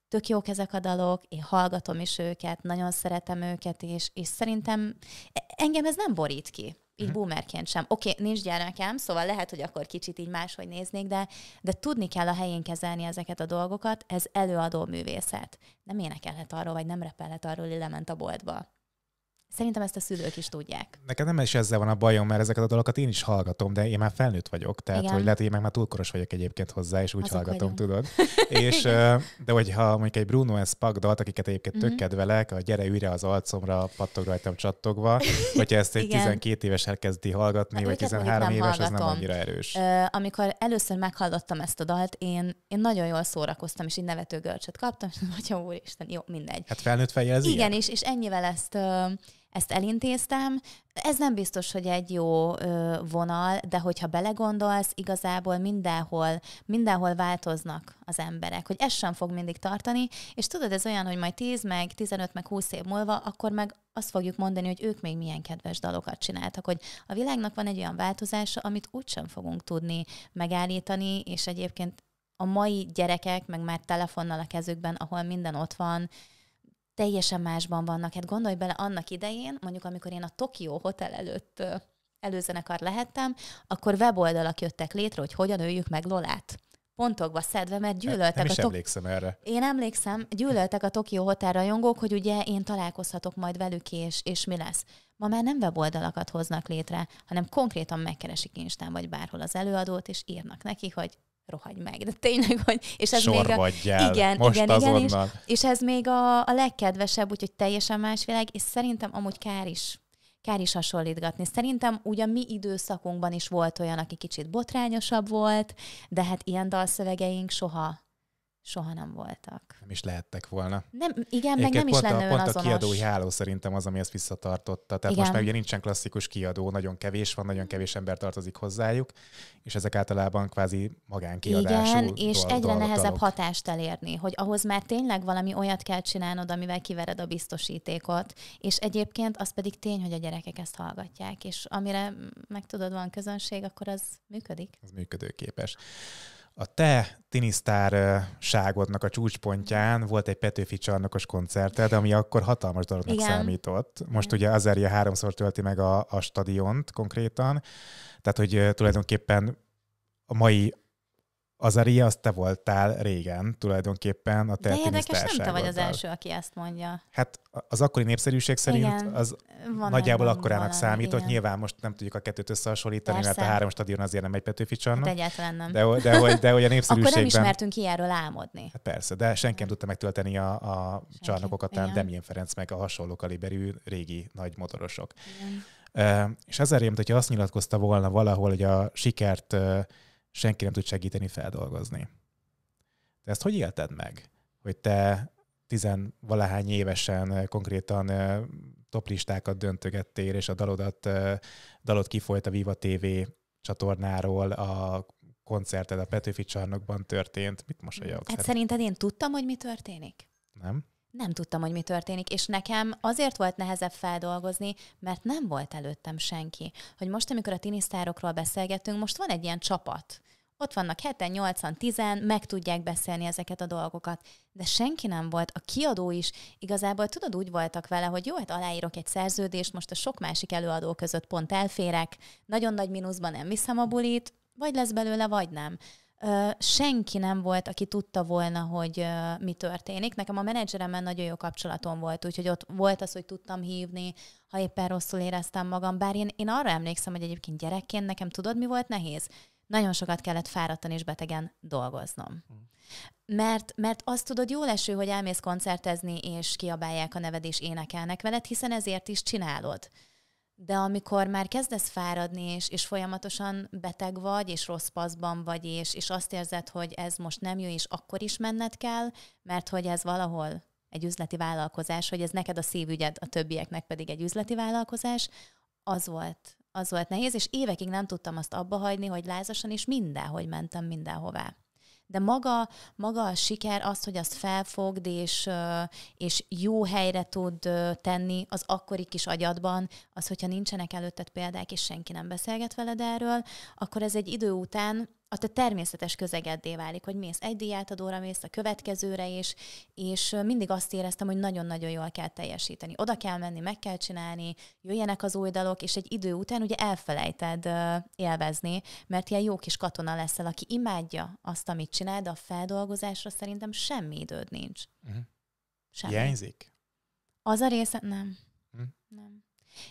tök jók ezek a dalok, én hallgatom is őket, nagyon szeretem őket, és, és szerintem e-, engem ez nem borít ki. Így hmm. boomerként sem. Oké, okay, nincs gyermekem, szóval lehet, hogy akkor kicsit így máshogy néznék, de, de tudni kell a helyén kezelni ezeket a dolgokat, ez előadó művészet. Nem énekelhet arról, vagy nem repelhet arról, hogy lement a boltba. Szerintem ezt a szülők is tudják. Nekem nem is ezzel van a bajom, mert ezeket a dolgokat én is hallgatom, de én már felnőtt vagyok. Tehát, Igen. hogy lehet, hogy én meg már túlkoros vagyok egyébként hozzá, és úgy Azok hallgatom, vagyunk. tudod. <laughs> és, de hogyha mondjuk egy Bruno S. Pak akiket egyébként tök mhm. kedvelek, a gyere üre az alcomra, pattog rajtam csattogva, hogyha ezt egy 12 éves elkezdi hallgatni, hát vagy 13 éves, hallgatom. az nem annyira erős. Ö, amikor először meghallgattam ezt a dalt, én, én nagyon jól szórakoztam, és így nevető görcsöt kaptam, és <laughs> nagyon úristen, jó, mindegy. Hát felnőtt fejjel Igen, ilyen? és, és ennyivel ezt ezt elintéztem. Ez nem biztos, hogy egy jó ö, vonal, de hogyha belegondolsz, igazából mindenhol, mindenhol változnak az emberek, hogy ez sem fog mindig tartani, és tudod, ez olyan, hogy majd 10 meg 15 meg 20 év múlva, akkor meg azt fogjuk mondani, hogy ők még milyen kedves dalokat csináltak, hogy a világnak van egy olyan változása, amit úgysem fogunk tudni megállítani, és egyébként a mai gyerekek, meg már telefonnal a kezükben, ahol minden ott van, teljesen másban vannak. Hát gondolj bele annak idején, mondjuk amikor én a Tokió Hotel előtt előzenekar lehettem, akkor weboldalak jöttek létre, hogy hogyan öljük meg Lolát pontokba szedve, mert gyűlöltek nem a... Nem emlékszem erre. Én emlékszem, gyűlöltek a Tokió Hotel rajongók, hogy ugye én találkozhatok majd velük, és, és mi lesz. Ma már nem weboldalakat hoznak létre, hanem konkrétan megkeresik Instán vagy bárhol az előadót, és írnak neki, hogy rohagy meg. De tényleg, hogy... És ez Sor még a, igen, most igen, igen, és, és, ez még a, a legkedvesebb, úgyhogy teljesen más világ, és szerintem amúgy kár is kár is hasonlítgatni. Szerintem ugye mi időszakunkban is volt olyan, aki kicsit botrányosabb volt, de hát ilyen dalszövegeink soha soha nem voltak. Nem is lehettek volna. Nem, igen, Énként meg nem is lenne a, Pont azonos. a kiadói háló szerintem az, ami ezt visszatartotta. Tehát igen. most már ugye nincsen klasszikus kiadó, nagyon kevés van, nagyon kevés ember tartozik hozzájuk, és ezek általában kvázi magánkiadású Igen, és egyre dol- nehezebb dalok. hatást elérni, hogy ahhoz már tényleg valami olyat kell csinálnod, amivel kivered a biztosítékot, és egyébként az pedig tény, hogy a gyerekek ezt hallgatják, és amire meg tudod, van közönség, akkor az működik. Az működőképes. A te tinisztárságodnak a csúcspontján volt egy Petőfi csarnokos koncerted, ami akkor hatalmas dolognak Igen. számított. Most ugye Azeria háromszor tölti meg a, a stadiont konkrétan, tehát hogy eh, tulajdonképpen a mai az a Ria, az te voltál régen tulajdonképpen a te De érdekes, nem te vagy az első, aki ezt mondja. Hát az akkori népszerűség szerint igen, az van nagyjából akkorának valami, számított. Igen. Nyilván most nem tudjuk a kettőt összehasonlítani, Persze. mert a három stadion azért nem egy Petőfi csarnok. Hát egyáltalán nem. De, de, de, hogy, de hogy a népszerűségben... <laughs> Akkor nem ismertünk ilyenről álmodni. Hát persze, de senki nem tudta megtölteni a, a csarnokokat, hanem Demjén Ferenc meg a hasonló kaliberű régi nagy motorosok. Igen. Uh, és ezért, hogyha azt nyilatkozta volna valahol, hogy a sikert uh, senki nem tud segíteni feldolgozni. Te ezt hogy élted meg, hogy te tizenvalahány évesen eh, konkrétan eh, toplistákat döntögettél, és a dalodat, eh, dalod kifolyt a Viva TV csatornáról, a koncerted a Petőfi csarnokban történt. Mit mosolyogsz? Hát, hát- szerinted én tudtam, hogy mi történik? Nem nem tudtam, hogy mi történik, és nekem azért volt nehezebb feldolgozni, mert nem volt előttem senki. Hogy most, amikor a tinisztárokról beszélgetünk, most van egy ilyen csapat. Ott vannak heten, nyolcan, tizen, meg tudják beszélni ezeket a dolgokat. De senki nem volt, a kiadó is igazából tudod, úgy voltak vele, hogy jó, hát aláírok egy szerződést, most a sok másik előadó között pont elférek, nagyon nagy mínuszban nem viszem a bulit, vagy lesz belőle, vagy nem senki nem volt, aki tudta volna, hogy mi történik. Nekem a menedzseremmel nagyon jó kapcsolatom volt, úgyhogy ott volt az, hogy tudtam hívni, ha éppen rosszul éreztem magam. Bár én, én arra emlékszem, hogy egyébként gyerekként nekem tudod, mi volt nehéz? Nagyon sokat kellett fáradtan és betegen dolgoznom. Mert, mert azt tudod, jó eső, hogy elmész koncertezni, és kiabálják a neved, és énekelnek veled, hiszen ezért is csinálod de amikor már kezdesz fáradni, és, és folyamatosan beteg vagy, és rossz paszban vagy, és, és azt érzed, hogy ez most nem jó, és akkor is menned kell, mert hogy ez valahol egy üzleti vállalkozás, hogy ez neked a szívügyed, a többieknek pedig egy üzleti vállalkozás, az volt, az volt nehéz, és évekig nem tudtam azt abba hagyni, hogy lázasan, is mindenhogy mentem mindenhová de maga, maga a siker, az, hogy azt felfogd, és, és jó helyre tud tenni az akkori kis agyadban, az, hogyha nincsenek előtted példák, és senki nem beszélget veled erről, akkor ez egy idő után a te természetes közegeddé válik, hogy mész egy diátadóra, mész a következőre is, és mindig azt éreztem, hogy nagyon-nagyon jól kell teljesíteni. Oda kell menni, meg kell csinálni, jöjjenek az új dalok, és egy idő után ugye elfelejted élvezni, mert ilyen jó kis katona leszel, aki imádja azt, amit csinál, de a feldolgozásra szerintem semmi időd nincs. Uh-huh. Semmi. Hiányzik? Az a része nem. Uh-huh. Nem.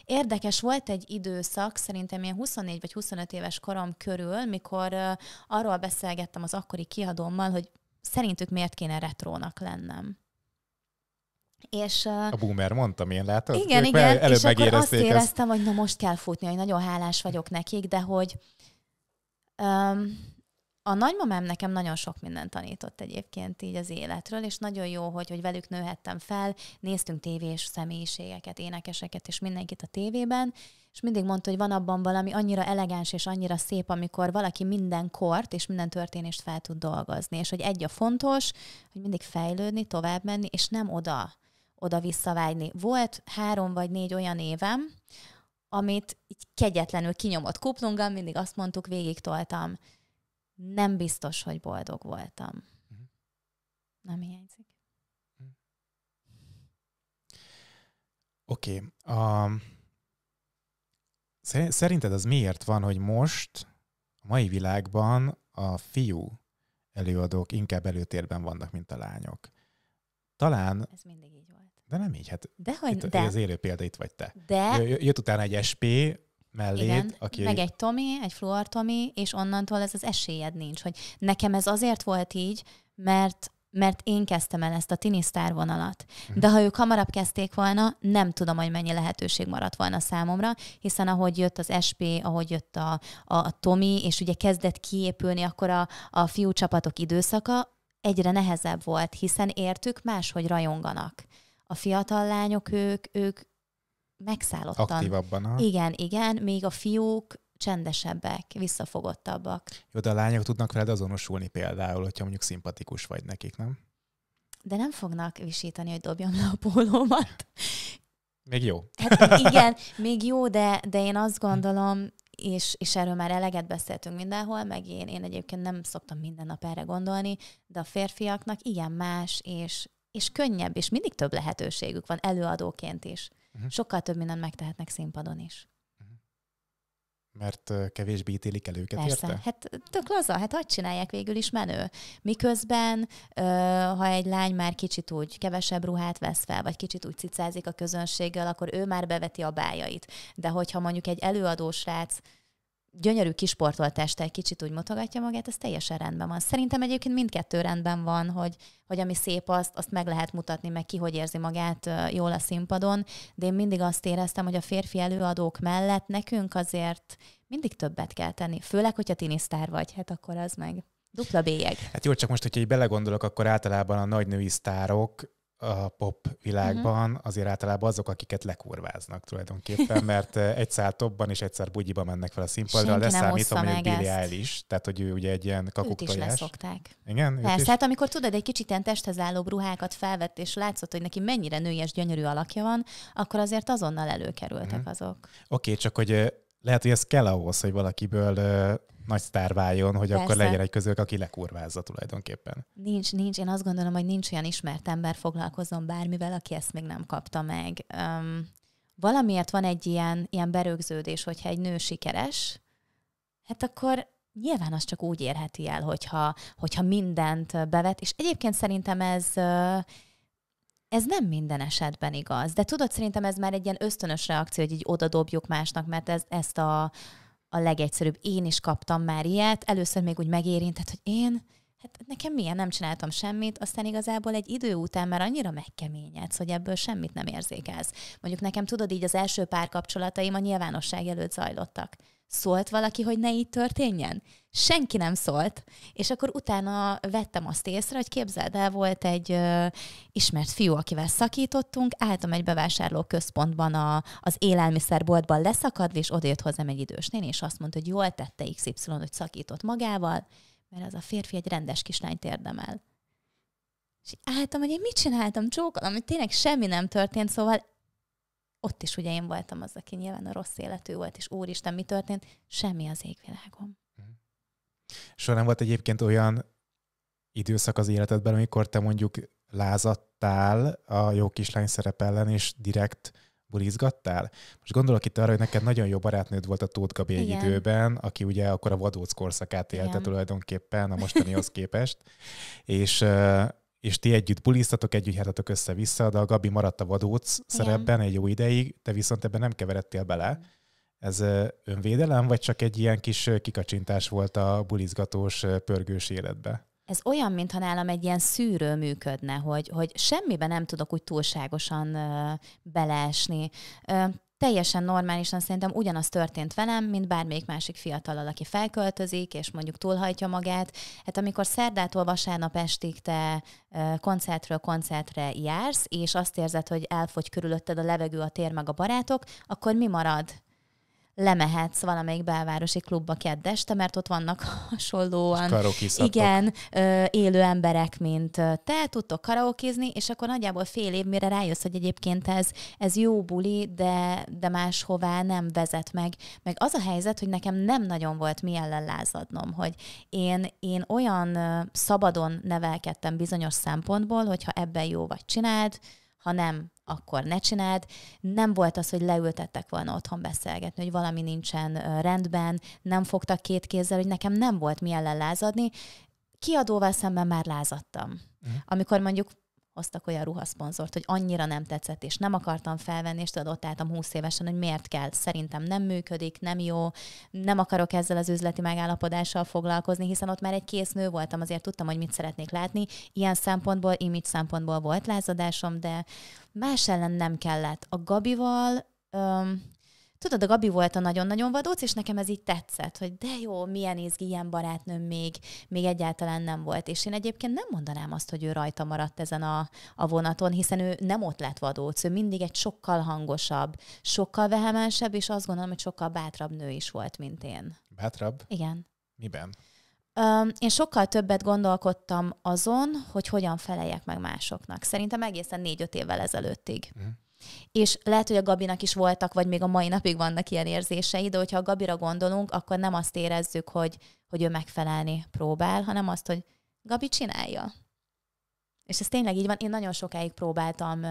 Érdekes volt egy időszak, szerintem ilyen 24 vagy 25 éves korom körül, mikor arról beszélgettem az akkori kiadómmal, hogy szerintük miért kéne retrónak lennem. És, a boomer mondta, én látom. Igen, ők igen, előbb és akkor azt éreztem, ezt. hogy na most kell futni, hogy nagyon hálás vagyok nekik, de hogy um, a nagymamám nekem nagyon sok mindent tanított egyébként így az életről, és nagyon jó, hogy, hogy velük nőhettem fel, néztünk tévés személyiségeket, énekeseket, és mindenkit a tévében, és mindig mondta, hogy van abban valami annyira elegáns és annyira szép, amikor valaki minden kort és minden történést fel tud dolgozni, és hogy egy a fontos, hogy mindig fejlődni, tovább menni, és nem oda, oda visszavágyni. Volt három vagy négy olyan évem, amit így kegyetlenül kinyomott kuplunggal, mindig azt mondtuk, végig toltam nem biztos, hogy boldog voltam. Uh-huh. Nem hiányzik. Mhm. Oké. Okay. Um, szerinted az miért van, hogy most a mai világban a fiú előadók inkább előtérben vannak, mint a lányok? Talán... Ez mindig így volt. De nem így, hát de hogy, itt, de. az élő példa itt vagy te. De. jött utána egy SP, mellé. Igen, aki... meg egy Tomi, egy Fluor Tomi, és onnantól ez az esélyed nincs, hogy nekem ez azért volt így, mert mert én kezdtem el ezt a tinisztár vonalat. Mhm. De ha ők hamarabb kezdték volna, nem tudom, hogy mennyi lehetőség maradt volna számomra, hiszen ahogy jött az SP, ahogy jött a, a, a Tomi, és ugye kezdett kiépülni akkor a, a fiú csapatok időszaka, egyre nehezebb volt, hiszen értük, máshogy rajonganak. A fiatal lányok, ők, ők megszállottan. Aktívabban, ha? Igen, igen, még a fiúk csendesebbek, visszafogottabbak. Jó, de a lányok tudnak veled azonosulni például, hogyha mondjuk szimpatikus vagy nekik, nem? De nem fognak visítani, hogy dobjam le a pólómat. Még jó. Hát igen, még jó, de, de én azt gondolom, és, és erről már eleget beszéltünk mindenhol, meg én, én egyébként nem szoktam minden nap erre gondolni, de a férfiaknak igen más, és, és könnyebb, és mindig több lehetőségük van előadóként is. Uh-huh. Sokkal több mindent megtehetnek színpadon is. Mhm. Mert kevésbé ítélik el őket, Persze. érte? hát tök laza, hát hogy csinálják végül is menő. Miközben, ha egy lány már kicsit úgy kevesebb ruhát vesz fel, vagy kicsit úgy cicázik a közönséggel, akkor ő már beveti a bájait. De hogyha mondjuk egy előadós rác gyönyörű kisportoltást egy kicsit úgy mutogatja magát, ez teljesen rendben van. Szerintem egyébként mindkettő rendben van, hogy, hogy ami szép, azt, azt meg lehet mutatni, meg ki hogy érzi magát jól a színpadon, de én mindig azt éreztem, hogy a férfi előadók mellett nekünk azért mindig többet kell tenni, főleg, hogyha tinisztár vagy, hát akkor az meg dupla bélyeg. Hát jó, csak most, hogyha így belegondolok, akkor általában a nagy női sztárok a pop világban uh-huh. azért általában azok, akiket lekurváznak tulajdonképpen, mert egyszer topban és egyszer bugyiba mennek fel a színpadra, számítom, hogy Billie Eilish, tehát hogy ő ugye egy ilyen kakuktojás. Őt is leszokták. Igen? Persze, hát amikor tudod, egy kicsit ilyen testhez álló ruhákat felvett, és látszott, hogy neki mennyire nőies, gyönyörű alakja van, akkor azért azonnal előkerültek uh-huh. azok. Oké, okay, csak hogy lehet, hogy ez kell ahhoz, hogy valakiből nagy sztár váljon, hogy Persze. akkor legyen egy közök, aki lekurvázza tulajdonképpen. Nincs, nincs. Én azt gondolom, hogy nincs olyan ismert ember foglalkozom bármivel, aki ezt még nem kapta meg. Um, valamiért van egy ilyen, ilyen berögződés, hogyha egy nő sikeres, hát akkor nyilván az csak úgy érheti el, hogyha, hogyha mindent bevet, és egyébként szerintem ez ez nem minden esetben igaz, de tudod, szerintem ez már egy ilyen ösztönös reakció, hogy így odadobjuk másnak, mert ez, ezt a a legegyszerűbb. Én is kaptam már ilyet, először még úgy megérintett, hogy én, hát nekem milyen, nem csináltam semmit, aztán igazából egy idő után már annyira megkeményedsz, hogy ebből semmit nem érzékelsz. Mondjuk nekem tudod így az első pár kapcsolataim a nyilvánosság előtt zajlottak szólt valaki, hogy ne így történjen? Senki nem szólt, és akkor utána vettem azt észre, hogy képzeld el, volt egy ö, ismert fiú, akivel szakítottunk, álltam egy bevásárló központban a, az élelmiszerboltban leszakadva, és odajött hozzám egy idős néni, és azt mondta, hogy jól tette XY, hogy szakított magával, mert az a férfi egy rendes kislányt érdemel. És álltam, hogy én mit csináltam, csókolom, hogy tényleg semmi nem történt, szóval ott is ugye én voltam az, aki nyilván a rossz életű volt, és úristen, mi történt? Semmi az égvilágon. Mhm. Soha nem volt egyébként olyan időszak az életedben, amikor te mondjuk lázadtál a jó kislány szerep ellen, és direkt bulizgattál? Most gondolok itt arra, hogy neked nagyon jó barátnőd volt a Tóth Gabi egy időben, aki ugye akkor a vadóc korszakát élte Igen. tulajdonképpen a mostanihoz <laughs> képest, és és ti együtt bulisztatok, együtt jártatok össze-vissza, de a Gabi maradt a vadóc szerepben egy jó ideig, te viszont ebben nem keveredtél bele. Ez önvédelem, vagy csak egy ilyen kis kikacsintás volt a bulizgatós, pörgős életbe? Ez olyan, mintha nálam egy ilyen szűrő működne, hogy, hogy semmiben nem tudok úgy túlságosan ö, beleesni. Ö, teljesen normálisan szerintem ugyanaz történt velem, mint bármelyik másik fiatal, aki felköltözik, és mondjuk túlhajtja magát. Hát amikor szerdától vasárnap estig te koncertről koncertre jársz, és azt érzed, hogy elfogy körülötted a levegő, a tér meg a barátok, akkor mi marad? lemehetsz valamelyik belvárosi klubba keddeste, mert ott vannak <laughs> hasonlóan igen, élő emberek, mint te, tudtok karaokizni, és akkor nagyjából fél év, mire rájössz, hogy egyébként ez, ez jó buli, de, de máshová nem vezet meg. Meg az a helyzet, hogy nekem nem nagyon volt mi ellen lázadnom, hogy én, én olyan szabadon nevelkedtem bizonyos szempontból, hogyha ebben jó vagy csináld, ha nem, akkor ne csináld. Nem volt az, hogy leültettek volna otthon beszélgetni, hogy valami nincsen rendben, nem fogtak két kézzel, hogy nekem nem volt mi ellen lázadni. Kiadóval szemben már lázadtam. Uh-huh. Amikor mondjuk hoztak olyan ruhaszponzort, hogy annyira nem tetszett, és nem akartam felvenni, és tudod, ott álltam 20 évesen, hogy miért kell, szerintem nem működik, nem jó, nem akarok ezzel az üzleti megállapodással foglalkozni, hiszen ott már egy kész nő voltam, azért tudtam, hogy mit szeretnék látni. Ilyen szempontból, image szempontból volt lázadásom, de más ellen nem kellett. A Gabival öm, tudod, a Gabi volt a nagyon-nagyon vadóc, és nekem ez így tetszett, hogy de jó, milyen izgi, ilyen barátnőm még, még egyáltalán nem volt. És én egyébként nem mondanám azt, hogy ő rajta maradt ezen a, a vonaton, hiszen ő nem ott lett vadóc, ő mindig egy sokkal hangosabb, sokkal vehemensebb, és azt gondolom, hogy sokkal bátrabb nő is volt, mint én. Bátrabb? Igen. Miben? Én sokkal többet gondolkodtam azon, hogy hogyan feleljek meg másoknak. Szerintem egészen négy-öt évvel ezelőttig. Mm. És lehet, hogy a Gabinak is voltak, vagy még a mai napig vannak ilyen érzései, de hogyha a Gabira gondolunk, akkor nem azt érezzük, hogy, hogy ő megfelelni próbál, hanem azt, hogy Gabi csinálja. És ez tényleg így van, én nagyon sokáig próbáltam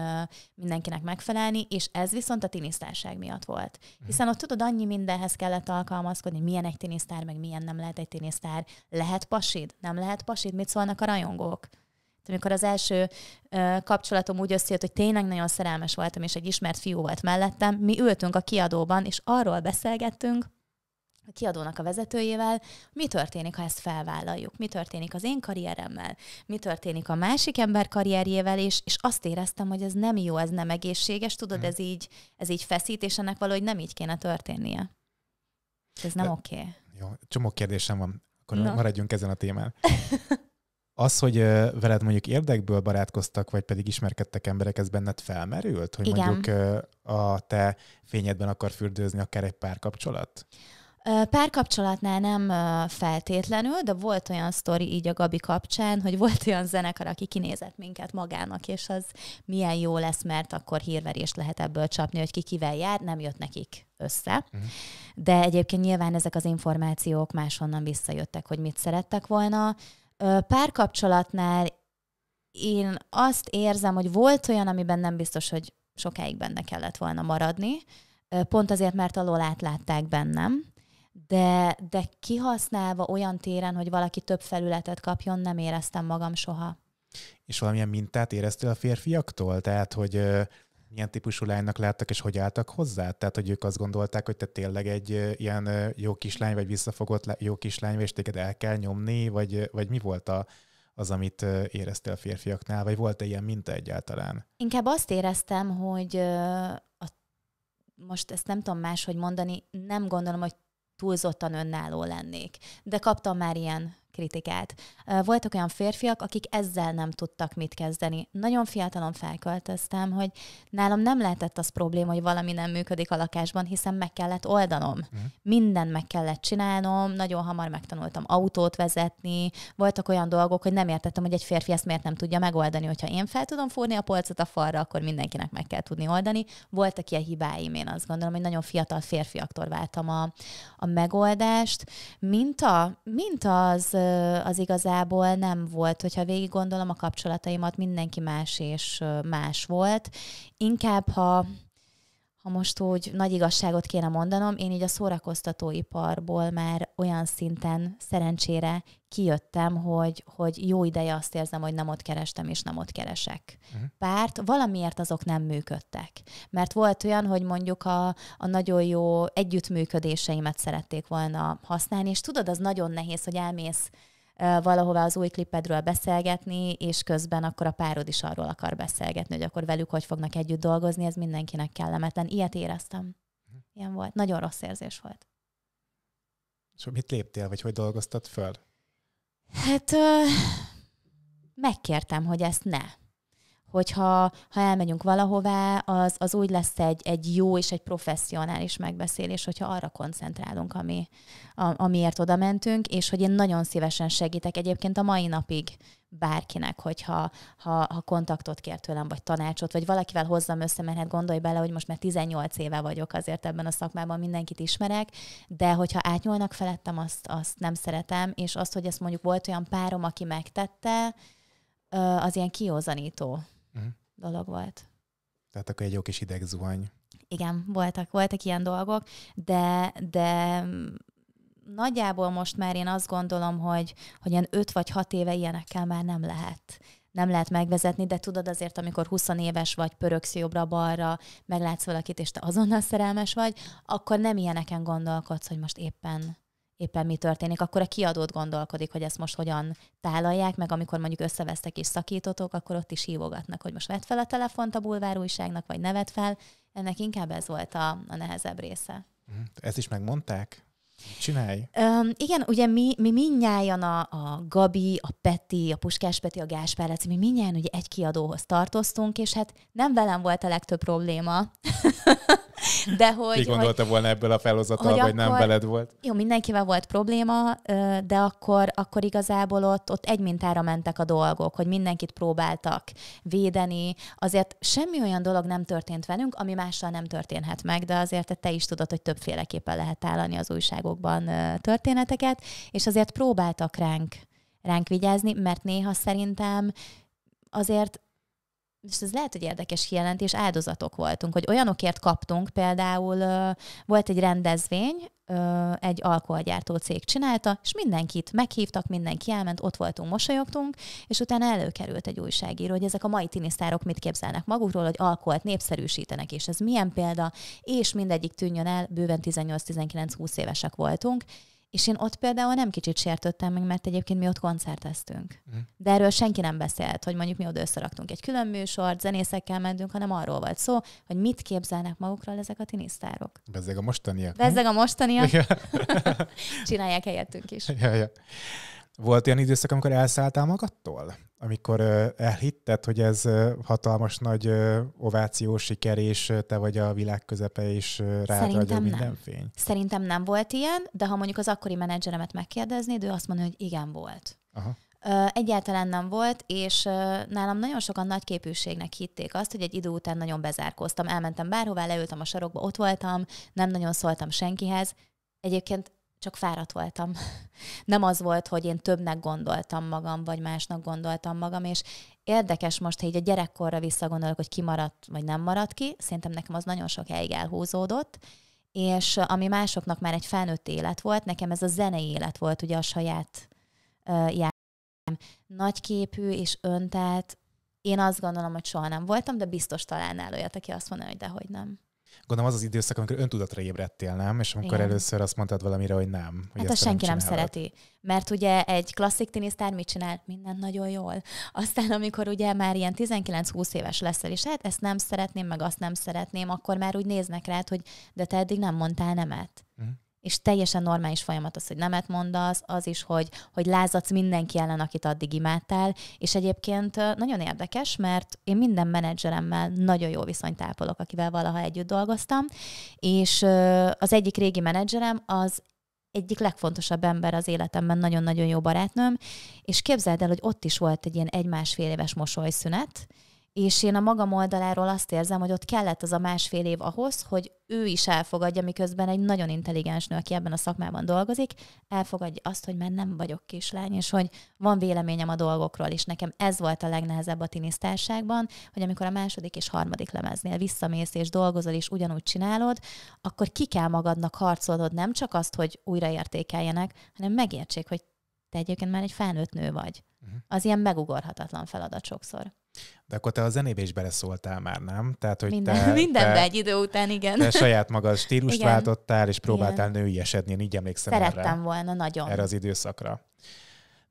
mindenkinek megfelelni, és ez viszont a tinisztárság miatt volt. Mhm. Hiszen ott tudod, annyi mindenhez kellett alkalmazkodni, milyen egy tinisztár, meg milyen nem lehet egy tinisztár. Lehet pasid, nem lehet pasid, mit szólnak a rajongók amikor az első kapcsolatom úgy összejött, hogy tényleg nagyon szerelmes voltam, és egy ismert fiú volt mellettem, mi ültünk a kiadóban, és arról beszélgettünk, a kiadónak a vezetőjével, mi történik, ha ezt felvállaljuk, mi történik az én karrieremmel, mi történik a másik ember karrierjével, és, és azt éreztem, hogy ez nem jó, ez nem egészséges, tudod, mhm. ez így, ez így feszít, és ennek valahogy nem így kéne történnie. Ez nem oké. Okay. Jó, csomó kérdésem van, akkor no. maradjunk ezen a témán. <laughs> Az, hogy veled mondjuk érdekből barátkoztak, vagy pedig ismerkedtek emberek, ez benned felmerült? Hogy Igen. mondjuk a te fényedben akar fürdőzni akár egy párkapcsolat? Párkapcsolatnál nem feltétlenül, de volt olyan sztori így a Gabi kapcsán, hogy volt olyan zenekar, aki kinézett minket magának, és az milyen jó lesz, mert akkor hírverést lehet ebből csapni, hogy ki kivel jár, nem jött nekik össze. Uh-huh. De egyébként nyilván ezek az információk máshonnan visszajöttek, hogy mit szerettek volna párkapcsolatnál én azt érzem, hogy volt olyan, amiben nem biztos, hogy sokáig benne kellett volna maradni, pont azért, mert alól átlátták bennem, de, de kihasználva olyan téren, hogy valaki több felületet kapjon, nem éreztem magam soha. És valamilyen mintát éreztél a férfiaktól? Tehát, hogy milyen típusú lánynak láttak, és hogy álltak hozzá? Tehát, hogy ők azt gondolták, hogy te tényleg egy ilyen jó kislány, vagy visszafogott jó kislány, és téged el kell nyomni, vagy, vagy mi volt a, az, amit éreztél a férfiaknál, vagy volt-e ilyen minta egyáltalán? Inkább azt éreztem, hogy a, most ezt nem tudom máshogy mondani, nem gondolom, hogy túlzottan önálló lennék. De kaptam már ilyen kritikát. Voltak olyan férfiak, akik ezzel nem tudtak mit kezdeni. Nagyon fiatalon felköltöztem, hogy nálam nem lehetett az probléma, hogy valami nem működik a lakásban, hiszen meg kellett oldanom. Uh-huh. Mhm. Minden meg kellett csinálnom, nagyon hamar megtanultam autót vezetni, voltak olyan dolgok, hogy nem értettem, hogy egy férfi ezt miért nem tudja megoldani, hogyha én fel tudom fúrni a polcot a falra, akkor mindenkinek meg kell tudni oldani. Voltak ilyen hibáim, én azt gondolom, hogy nagyon fiatal férfiaktól váltam a, a megoldást, mint, a, mint az az igazából nem volt. Hogyha végig gondolom, a kapcsolataimat mindenki más és más volt. Inkább, ha ha most úgy nagy igazságot kéne mondanom, én így a szórakoztatóiparból már olyan szinten szerencsére kijöttem, hogy, hogy jó ideje azt érzem, hogy nem ott kerestem, és nem ott keresek. Uh-huh. Párt valamiért azok nem működtek. Mert volt olyan, hogy mondjuk a, a nagyon jó együttműködéseimet szerették volna használni, és tudod, az nagyon nehéz, hogy elmész valahová az új klipedről beszélgetni, és közben akkor a párod is arról akar beszélgetni, hogy akkor velük hogy fognak együtt dolgozni, ez mindenkinek kellemetlen. Ilyet éreztem. Hm. Ilyen volt. Nagyon rossz érzés volt. És mit léptél, vagy hogy dolgoztad föl? Hát ö, megkértem, hogy ezt ne hogyha ha elmegyünk valahová, az, az úgy lesz egy, egy jó és egy professzionális megbeszélés, hogyha arra koncentrálunk, ami, a, amiért oda mentünk, és hogy én nagyon szívesen segítek egyébként a mai napig bárkinek, hogyha ha, ha kontaktot kér tőlem, vagy tanácsot, vagy valakivel hozzam össze, mert hát gondolj bele, hogy most már 18 éve vagyok azért ebben a szakmában, mindenkit ismerek, de hogyha átnyúlnak felettem, azt, azt nem szeretem, és azt, hogy ezt mondjuk volt olyan párom, aki megtette, az ilyen kiózanító uh-huh. dolog volt. Tehát akkor egy jó kis ideg zuhany. Igen, voltak, voltak ilyen dolgok, de, de nagyjából most már én azt gondolom, hogy, hogy ilyen öt vagy hat éve ilyenekkel már nem lehet nem lehet megvezetni, de tudod azért, amikor 20 éves vagy, pöröksz jobbra-balra, meglátsz valakit, és te azonnal szerelmes vagy, akkor nem ilyeneken gondolkodsz, hogy most éppen éppen mi történik, akkor a kiadót gondolkodik, hogy ezt most hogyan tálalják, meg amikor mondjuk összevesztek és szakítotok, akkor ott is hívogatnak, hogy most vedd fel a telefont a bulvár újságnak, vagy nevet fel. Ennek inkább ez volt a, a nehezebb része. Mhm. Ezt is megmondták? Csinálj. Um, igen, ugye mi, mi mindnyájan a, a Gabi, a Peti, a Puskás Peti, a Gáspár Laci, mi mindnyájan ugye egy kiadóhoz tartoztunk, és hát nem velem volt a legtöbb probléma. <laughs> De hogy, Ki gondolta hogy, volna ebből a felhozatal, hogy, hogy nem veled volt? Jó, mindenkivel volt probléma, de akkor, akkor igazából ott, ott egy mintára mentek a dolgok, hogy mindenkit próbáltak védeni. Azért semmi olyan dolog nem történt velünk, ami mással nem történhet meg, de azért te is tudod, hogy többféleképpen lehet állani az újságokban történeteket, és azért próbáltak ránk ránk vigyázni, mert néha szerintem azért és ez lehet, hogy érdekes kijelentés, áldozatok voltunk, hogy olyanokért kaptunk, például volt egy rendezvény, egy alkoholgyártó cég csinálta, és mindenkit meghívtak, mindenki elment, ott voltunk, mosolyogtunk, és utána előkerült egy újságíró, hogy ezek a mai tinisztárok mit képzelnek magukról, hogy alkoholt népszerűsítenek, és ez milyen példa, és mindegyik tűnjön el, bőven 18-19-20 évesek voltunk, és én ott például nem kicsit sértődtem meg, mert egyébként mi ott koncerteztünk. Mm. De erről senki nem beszélt, hogy mondjuk mi oda összeraktunk egy külön műsort, zenészekkel mentünk, hanem arról volt szó, hogy mit képzelnek magukról ezek a tinisztárok. Bezzeg a mostaniak. Bezzeg a mostaniak. <laughs> Csinálják helyettünk is. Ja, ja. Volt olyan időszak, amikor elszálltál magadtól? Amikor elhitted, hogy ez hatalmas nagy ovációs siker, és te vagy a világ közepe, és rád minden nem. fény? Szerintem nem volt ilyen, de ha mondjuk az akkori menedzseremet megkérdeznéd, ő azt mondja, hogy igen, volt. Aha. Egyáltalán nem volt, és nálam nagyon sokan nagy képűségnek hitték azt, hogy egy idő után nagyon bezárkóztam. Elmentem bárhová, leültem a sarokba, ott voltam, nem nagyon szóltam senkihez. Egyébként csak fáradt voltam. <laughs> Nem az volt, hogy én többnek gondoltam magam, vagy másnak gondoltam magam, és érdekes most, hogy így a gyerekkorra visszagondolok, hogy ki maradt, vagy nem maradt ki, szerintem nekem az nagyon sok sokáig elhúzódott, és ami másoknak már egy felnőtt élet volt, nekem ez a zenei élet volt, ugye a saját uh, játékem. Nagyképű és öntelt, én azt gondolom, hogy soha nem voltam, de biztos találnál olyat, aki azt mondja, hogy dehogy nem gondolom az az időszak, amikor öntudatra ébredtél, nem? És amikor Igen. először azt mondtad valamire, hogy nem. Hogy hát azt senki nem, nem szereti. Mert ugye egy klasszik tinisztár mit csinál? Mindent nagyon jól. Aztán amikor ugye már ilyen 19-20 éves leszel, és hát ezt nem szeretném, meg azt nem szeretném, akkor már úgy néznek rád, hogy de te eddig nem mondtál nemet. Uh-huh és teljesen normális folyamat az, hogy nemet mondasz, az is, hogy, hogy lázadsz mindenki ellen, akit addig imádtál, és egyébként nagyon érdekes, mert én minden menedzseremmel nagyon jó viszonyt ápolok, akivel valaha együtt dolgoztam, és az egyik régi menedzserem az egyik legfontosabb ember az életemben, nagyon-nagyon jó barátnőm, és képzeld el, hogy ott is volt egy ilyen egy-másfél éves mosolyszünet, és én a magam oldaláról azt érzem, hogy ott kellett az a másfél év ahhoz, hogy ő is elfogadja, miközben egy nagyon intelligens nő, aki ebben a szakmában dolgozik, elfogadja azt, hogy már nem vagyok kislány, és hogy van véleményem a dolgokról, és nekem ez volt a legnehezebb a tinisztárságban, hogy amikor a második és harmadik lemeznél visszamész és dolgozol, és ugyanúgy csinálod, akkor ki kell magadnak harcolnod nem csak azt, hogy újraértékeljenek, hanem megértsék, hogy te egyébként már egy felnőtt nő vagy. Mhm. Az ilyen megugorhatatlan feladat sokszor. De akkor te a zenébe is beleszóltál már, nem? Tehát, hogy Minden, te, mindenbe te, egy idő után, igen. Te saját magad stílust igen. váltottál, és próbáltál női esedni, én így emlékszem Szerettem erre, volna nagyon. Erre az időszakra.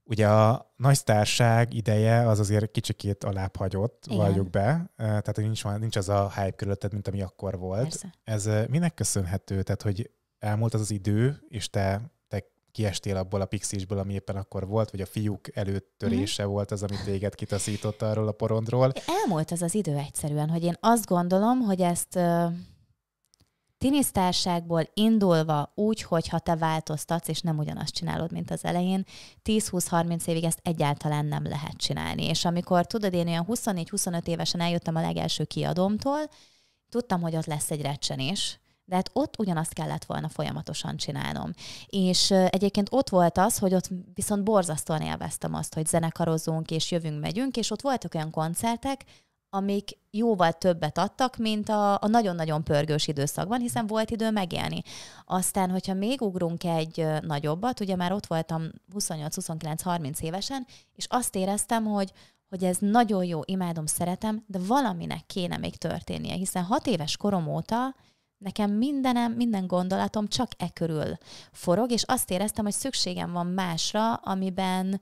Ugye a nagy társág ideje az azért kicsikét alább hagyott, igen. valljuk be, tehát nincs, nincs az a hype körülötted, mint ami akkor volt. Persze. Ez minek köszönhető? Tehát, hogy elmúlt az az idő, és te kiestél abból a pixisből, ami éppen akkor volt, vagy a fiúk előttörése mhm. mm. volt az, amit téged kitaszította arról a porondról. Elmúlt az az idő egyszerűen, hogy én azt gondolom, hogy ezt ö, tinisztárságból indulva úgy, hogy ha te változtatsz, és nem ugyanazt csinálod, mint az elején, 10-20-30 évig ezt egyáltalán nem lehet csinálni. És amikor tudod, én olyan 24-25 évesen eljöttem a legelső kiadomtól, tudtam, hogy ott lesz egy recsenés, de hát ott ugyanazt kellett volna folyamatosan csinálnom. És egyébként ott volt az, hogy ott viszont borzasztóan élveztem azt, hogy zenekarozunk, és jövünk, megyünk, és ott voltak olyan koncertek, amik jóval többet adtak, mint a, a nagyon-nagyon pörgős időszakban, hiszen volt idő megélni. Aztán, hogyha még ugrunk egy nagyobbat, ugye már ott voltam 28-29-30 évesen, és azt éreztem, hogy hogy ez nagyon jó, imádom, szeretem, de valaminek kéne még történnie, hiszen hat éves korom óta Nekem mindenem, minden gondolatom csak e körül forog, és azt éreztem, hogy szükségem van másra, amiben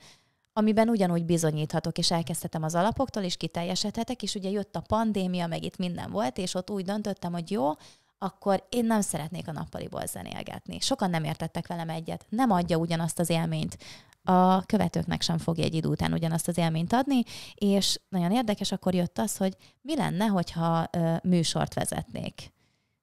amiben ugyanúgy bizonyíthatok, és elkezdhetem az alapoktól, és kiteljesedhetek, és ugye jött a pandémia, meg itt minden volt, és ott úgy döntöttem, hogy jó, akkor én nem szeretnék a nappaliból zenélgetni. Sokan nem értettek velem egyet. Nem adja ugyanazt az élményt. A követőknek sem fogja egy idő után ugyanazt az élményt adni, és nagyon érdekes, akkor jött az, hogy mi lenne, hogyha ö, műsort vezetnék.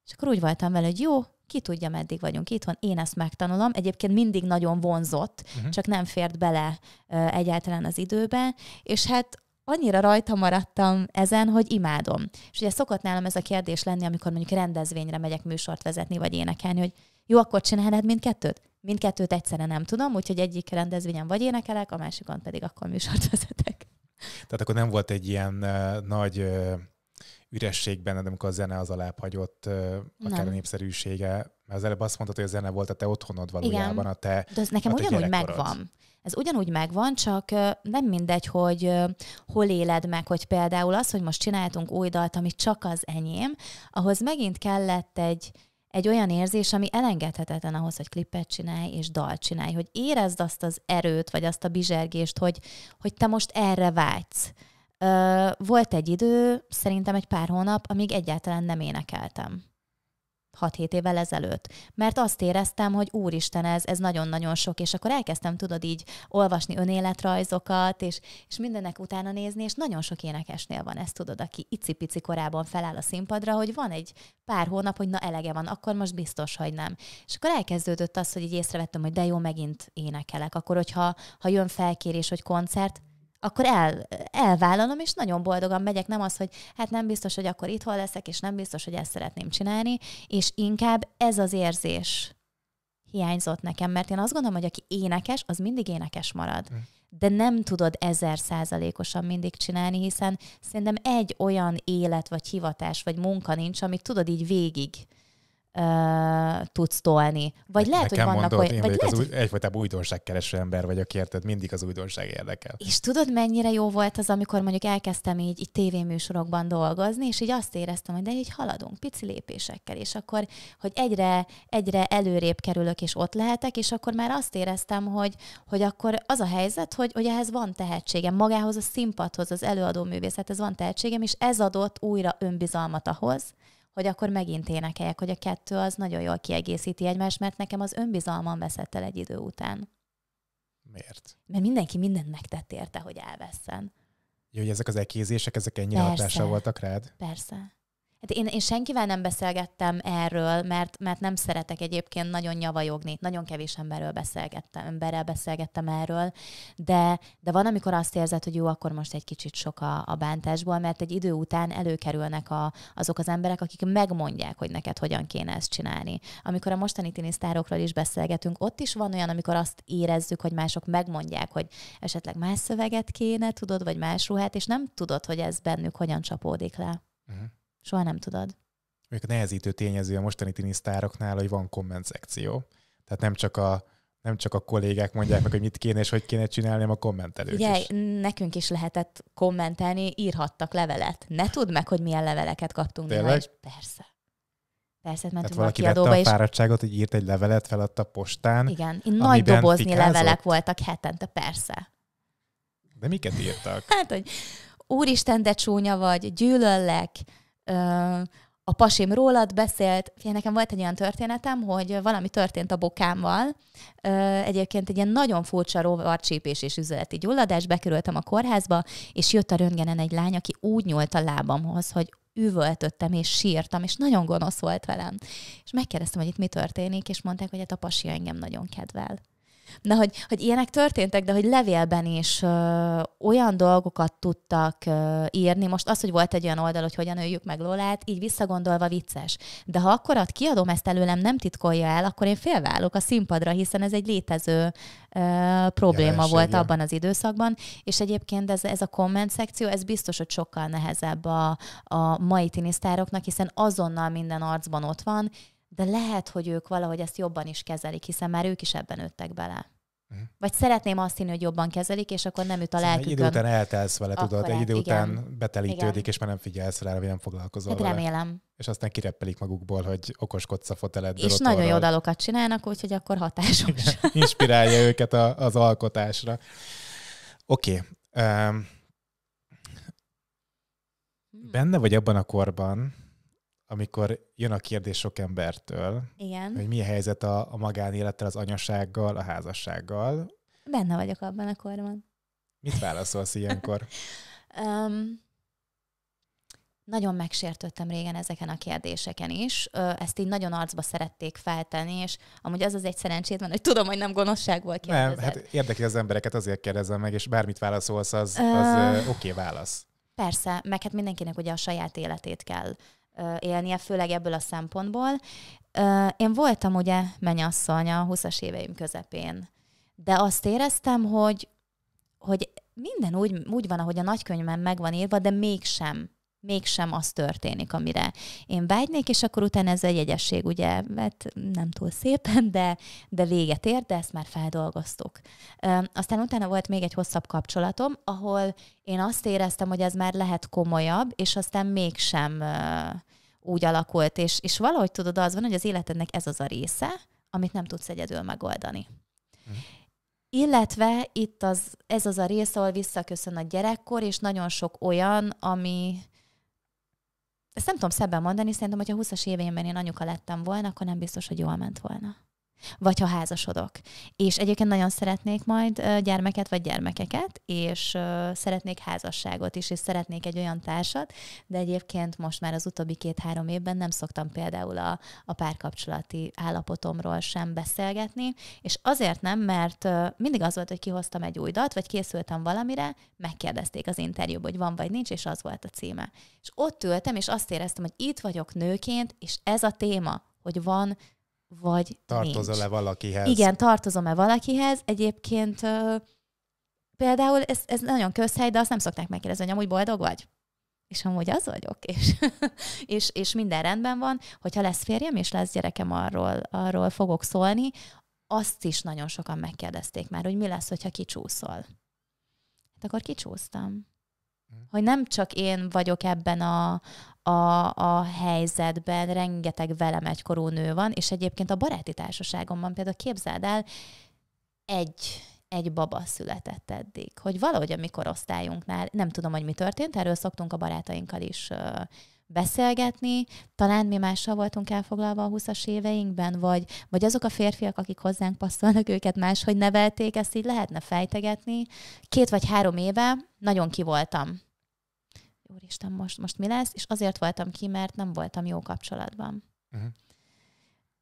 És akkor úgy voltam vele, hogy jó, ki tudja, meddig vagyunk itthon, én ezt megtanulom. Egyébként mindig nagyon vonzott, uh-huh. csak nem fért bele uh, egyáltalán az időbe, és hát annyira rajta maradtam ezen, hogy imádom. És ugye szokott nálam ez a kérdés lenni, amikor mondjuk rendezvényre megyek műsort vezetni, vagy énekelni, hogy jó, akkor csinálnád mindkettőt? Mindkettőt egyszerre nem tudom, úgyhogy egyik rendezvényen vagy énekelek, a másikon pedig akkor műsort <laughs> vezetek. Tehát akkor nem volt egy ilyen uh, nagy uh ürességben, de amikor a zene az alább hagyott, akár a népszerűsége. Mert az előbb azt mondtad, hogy a zene volt a te otthonod valójában, Igen, a te De ez nekem ugyanúgy megvan. Ez ugyanúgy megvan, csak nem mindegy, hogy hol éled meg, hogy például az, hogy most csináltunk új dalt, ami csak az enyém, ahhoz megint kellett egy, egy olyan érzés, ami elengedhetetlen ahhoz, hogy klippet csinálj és dalt csinálj, hogy érezd azt az erőt, vagy azt a bizsergést, hogy, hogy te most erre vágysz. Volt egy idő, szerintem egy pár hónap, amíg egyáltalán nem énekeltem. 6-7 évvel ezelőtt. Mert azt éreztem, hogy úristen, ez, ez nagyon-nagyon sok, és akkor elkezdtem, tudod, így olvasni önéletrajzokat, és, és mindennek utána nézni, és nagyon sok énekesnél van ez, tudod, aki icipici korában feláll a színpadra, hogy van egy pár hónap, hogy na elege van, akkor most biztos, hogy nem. És akkor elkezdődött az, hogy így észrevettem, hogy de jó, megint énekelek. Akkor, hogyha ha jön felkérés, hogy koncert, akkor el, elvállalom, és nagyon boldogan megyek, nem az, hogy hát nem biztos, hogy akkor itthon leszek, és nem biztos, hogy ezt szeretném csinálni, és inkább ez az érzés hiányzott nekem, mert én azt gondolom, hogy aki énekes, az mindig énekes marad. Hm. De nem tudod ezer százalékosan mindig csinálni, hiszen szerintem egy olyan élet, vagy hivatás, vagy munka nincs, amit tudod így végig tudsz tolni. Vagy lehet, Nekem hogy vannak mondod, olyan... Én vagy lehet, az új, egyfajtában újdonságkereső ember vagyok, érted? Mindig az újdonság érdekel. És tudod, mennyire jó volt az, amikor mondjuk elkezdtem így, így tévéműsorokban dolgozni, és így azt éreztem, hogy de így haladunk pici lépésekkel, és akkor, hogy egyre, egyre előrébb kerülök, és ott lehetek, és akkor már azt éreztem, hogy, hogy akkor az a helyzet, hogy, hogy ehhez van tehetségem, magához a színpadhoz, az előadó művészethez van tehetségem, és ez adott újra önbizalmat ahhoz, hogy akkor megint énekeljek, hogy a kettő az nagyon jól kiegészíti egymást, mert nekem az önbizalmam veszett el egy idő után. Miért? Mert mindenki mindent megtett érte, hogy elveszen. Jó, hogy ezek az ekézések, ezek ennyire hatással voltak rád? Persze. Hát én, én senkivel nem beszélgettem erről, mert, mert nem szeretek egyébként nagyon nyavajogni. Nagyon kevés emberről beszélgettem, emberrel beszélgettem erről, de, de van, amikor azt érzed, hogy jó, akkor most egy kicsit sok a, a bántásból, mert egy idő után előkerülnek a, azok az emberek, akik megmondják, hogy neked hogyan kéne ezt csinálni. Amikor a mostani tinisztárokról is beszélgetünk, ott is van olyan, amikor azt érezzük, hogy mások megmondják, hogy esetleg más szöveget kéne, tudod, vagy más ruhát, és nem tudod, hogy ez bennük hogyan csapódik le. Uh-huh. Soha nem tudod. Még a nehezítő tényező a mostani sztároknál, hogy van komment szekció. Tehát nem csak a nem csak a kollégák mondják meg, hogy mit kéne és hogy kéne csinálni, hanem a kommentelők Ugye, is. nekünk is lehetett kommentelni, írhattak levelet. Ne tudd meg, hogy milyen leveleket kaptunk. Tényleg? persze. Persze, mert Tehát valaki vette a fáradtságot, hogy írt egy levelet, feladta postán. Igen, én nagy dobozni fikázott. levelek voltak hetente, persze. De miket írtak? hát, hogy úristen, de csúnya vagy, gyűlöllek, a pasim rólad beszélt, Fé, nekem volt egy olyan történetem, hogy valami történt a bokámmal, egyébként egy ilyen nagyon furcsa rovarcsípés és üzleti gyulladás, bekerültem a kórházba, és jött a röntgenen egy lány, aki úgy nyúlt a lábamhoz, hogy üvöltöttem és sírtam, és nagyon gonosz volt velem. És megkérdeztem, hogy itt mi történik, és mondták, hogy hát a pasi engem nagyon kedvel. Na, hogy, hogy ilyenek történtek, de hogy levélben is ö, olyan dolgokat tudtak ö, írni. Most az, hogy volt egy olyan oldal, hogy hogyan öljük meg Lolát, így visszagondolva vicces. De ha akkor ott kiadom ezt előlem, nem titkolja el, akkor én félválok a színpadra, hiszen ez egy létező ö, probléma Jelenség, volt ja. abban az időszakban. És egyébként ez, ez a komment szekció, ez biztos, hogy sokkal nehezebb a, a mai tinisztároknak, hiszen azonnal minden arcban ott van, de lehet, hogy ők valahogy ezt jobban is kezelik, hiszen már ők is ebben nőttek bele. Mhm. Vagy szeretném azt hinni, hogy jobban kezelik, és akkor nem üt a szóval lelkükön. Egy idő után eltelsz vele, akkor tudod, egy idő igen. után betelítődik, igen. és már nem figyelsz rá, vagy nem foglalkozol hát vele. remélem. És aztán kireppelik magukból, hogy okoskodsz a foteledből. És nagyon jó dalokat csinálnak, úgyhogy akkor hatásos. <laughs> Inspirálja őket a, az alkotásra. Oké. Okay. Um, hmm. benne vagy abban a korban, amikor jön a kérdés sok embertől, Igen. hogy mi a helyzet a, a magánélettel, az anyasággal, a házassággal. Benne vagyok abban a korban. Mit válaszolsz ilyenkor? um, <laughs> nagyon megsértődtem régen ezeken a kérdéseken is. Ezt így nagyon arcba szerették feltenni, és amúgy az az egy szerencsét van, hogy tudom, hogy nem volt kérdezed. Nem, hát érdekli az embereket, azért kérdezem meg, és bármit válaszolsz, az, az uh, oké okay, válasz. Persze, meg hát mindenkinek ugye a saját életét kell élnie, főleg ebből a szempontból. Én voltam ugye mennyasszony a 20-as éveim közepén, de azt éreztem, hogy, hogy minden úgy, úgy van, ahogy a nagykönyvben meg van írva, de mégsem mégsem az történik, amire én vágynék, és akkor utána ez egy egyesség, ugye, mert hát nem túl szépen, de, de véget ért, de ezt már feldolgoztuk. Aztán utána volt még egy hosszabb kapcsolatom, ahol én azt éreztem, hogy ez már lehet komolyabb, és aztán mégsem úgy alakult, és, és valahogy tudod, az van, hogy az életednek ez az a része, amit nem tudsz egyedül megoldani. Hm. Illetve itt az, ez az a rész, ahol visszaköszön a gyerekkor, és nagyon sok olyan, ami, ezt nem tudom szebben mondani, szerintem, hogyha 20-as éveimben én anyuka lettem volna, akkor nem biztos, hogy jól ment volna vagy ha házasodok. És egyébként nagyon szeretnék majd gyermeket vagy gyermekeket, és szeretnék házasságot is, és szeretnék egy olyan társat, de egyébként most már az utóbbi két-három évben nem szoktam például a, a párkapcsolati állapotomról sem beszélgetni, és azért nem, mert mindig az volt, hogy kihoztam egy új dalt, vagy készültem valamire, megkérdezték az interjúban, hogy van vagy nincs, és az volt a címe. És ott ültem, és azt éreztem, hogy itt vagyok nőként, és ez a téma, hogy van vagy Tartozol-e valakihez? Igen, tartozom-e valakihez. Egyébként például ez, ez nagyon közhely, de azt nem szokták megkérdezni, hogy amúgy boldog vagy? És amúgy az vagyok, és, <laughs> és, és minden rendben van, hogyha lesz férjem és lesz gyerekem, arról, arról fogok szólni. Azt is nagyon sokan megkérdezték már, hogy mi lesz, hogyha kicsúszol. Hát akkor kicsúsztam. Hm. Hogy nem csak én vagyok ebben a, a, a helyzetben rengeteg velem egykorú nő van, és egyébként a baráti társaságomban például képzeld el, egy, egy baba született eddig. Hogy valahogy a mi korosztályunknál, nem tudom, hogy mi történt, erről szoktunk a barátainkkal is beszélgetni, talán mi mással voltunk elfoglalva a 20-as éveinkben, vagy, vagy azok a férfiak, akik hozzánk passzolnak, őket máshogy nevelték, ezt így lehetne fejtegetni. Két vagy három éve nagyon kivoltam úristen, most, most mi lesz, és azért voltam ki, mert nem voltam jó kapcsolatban. Uh-huh.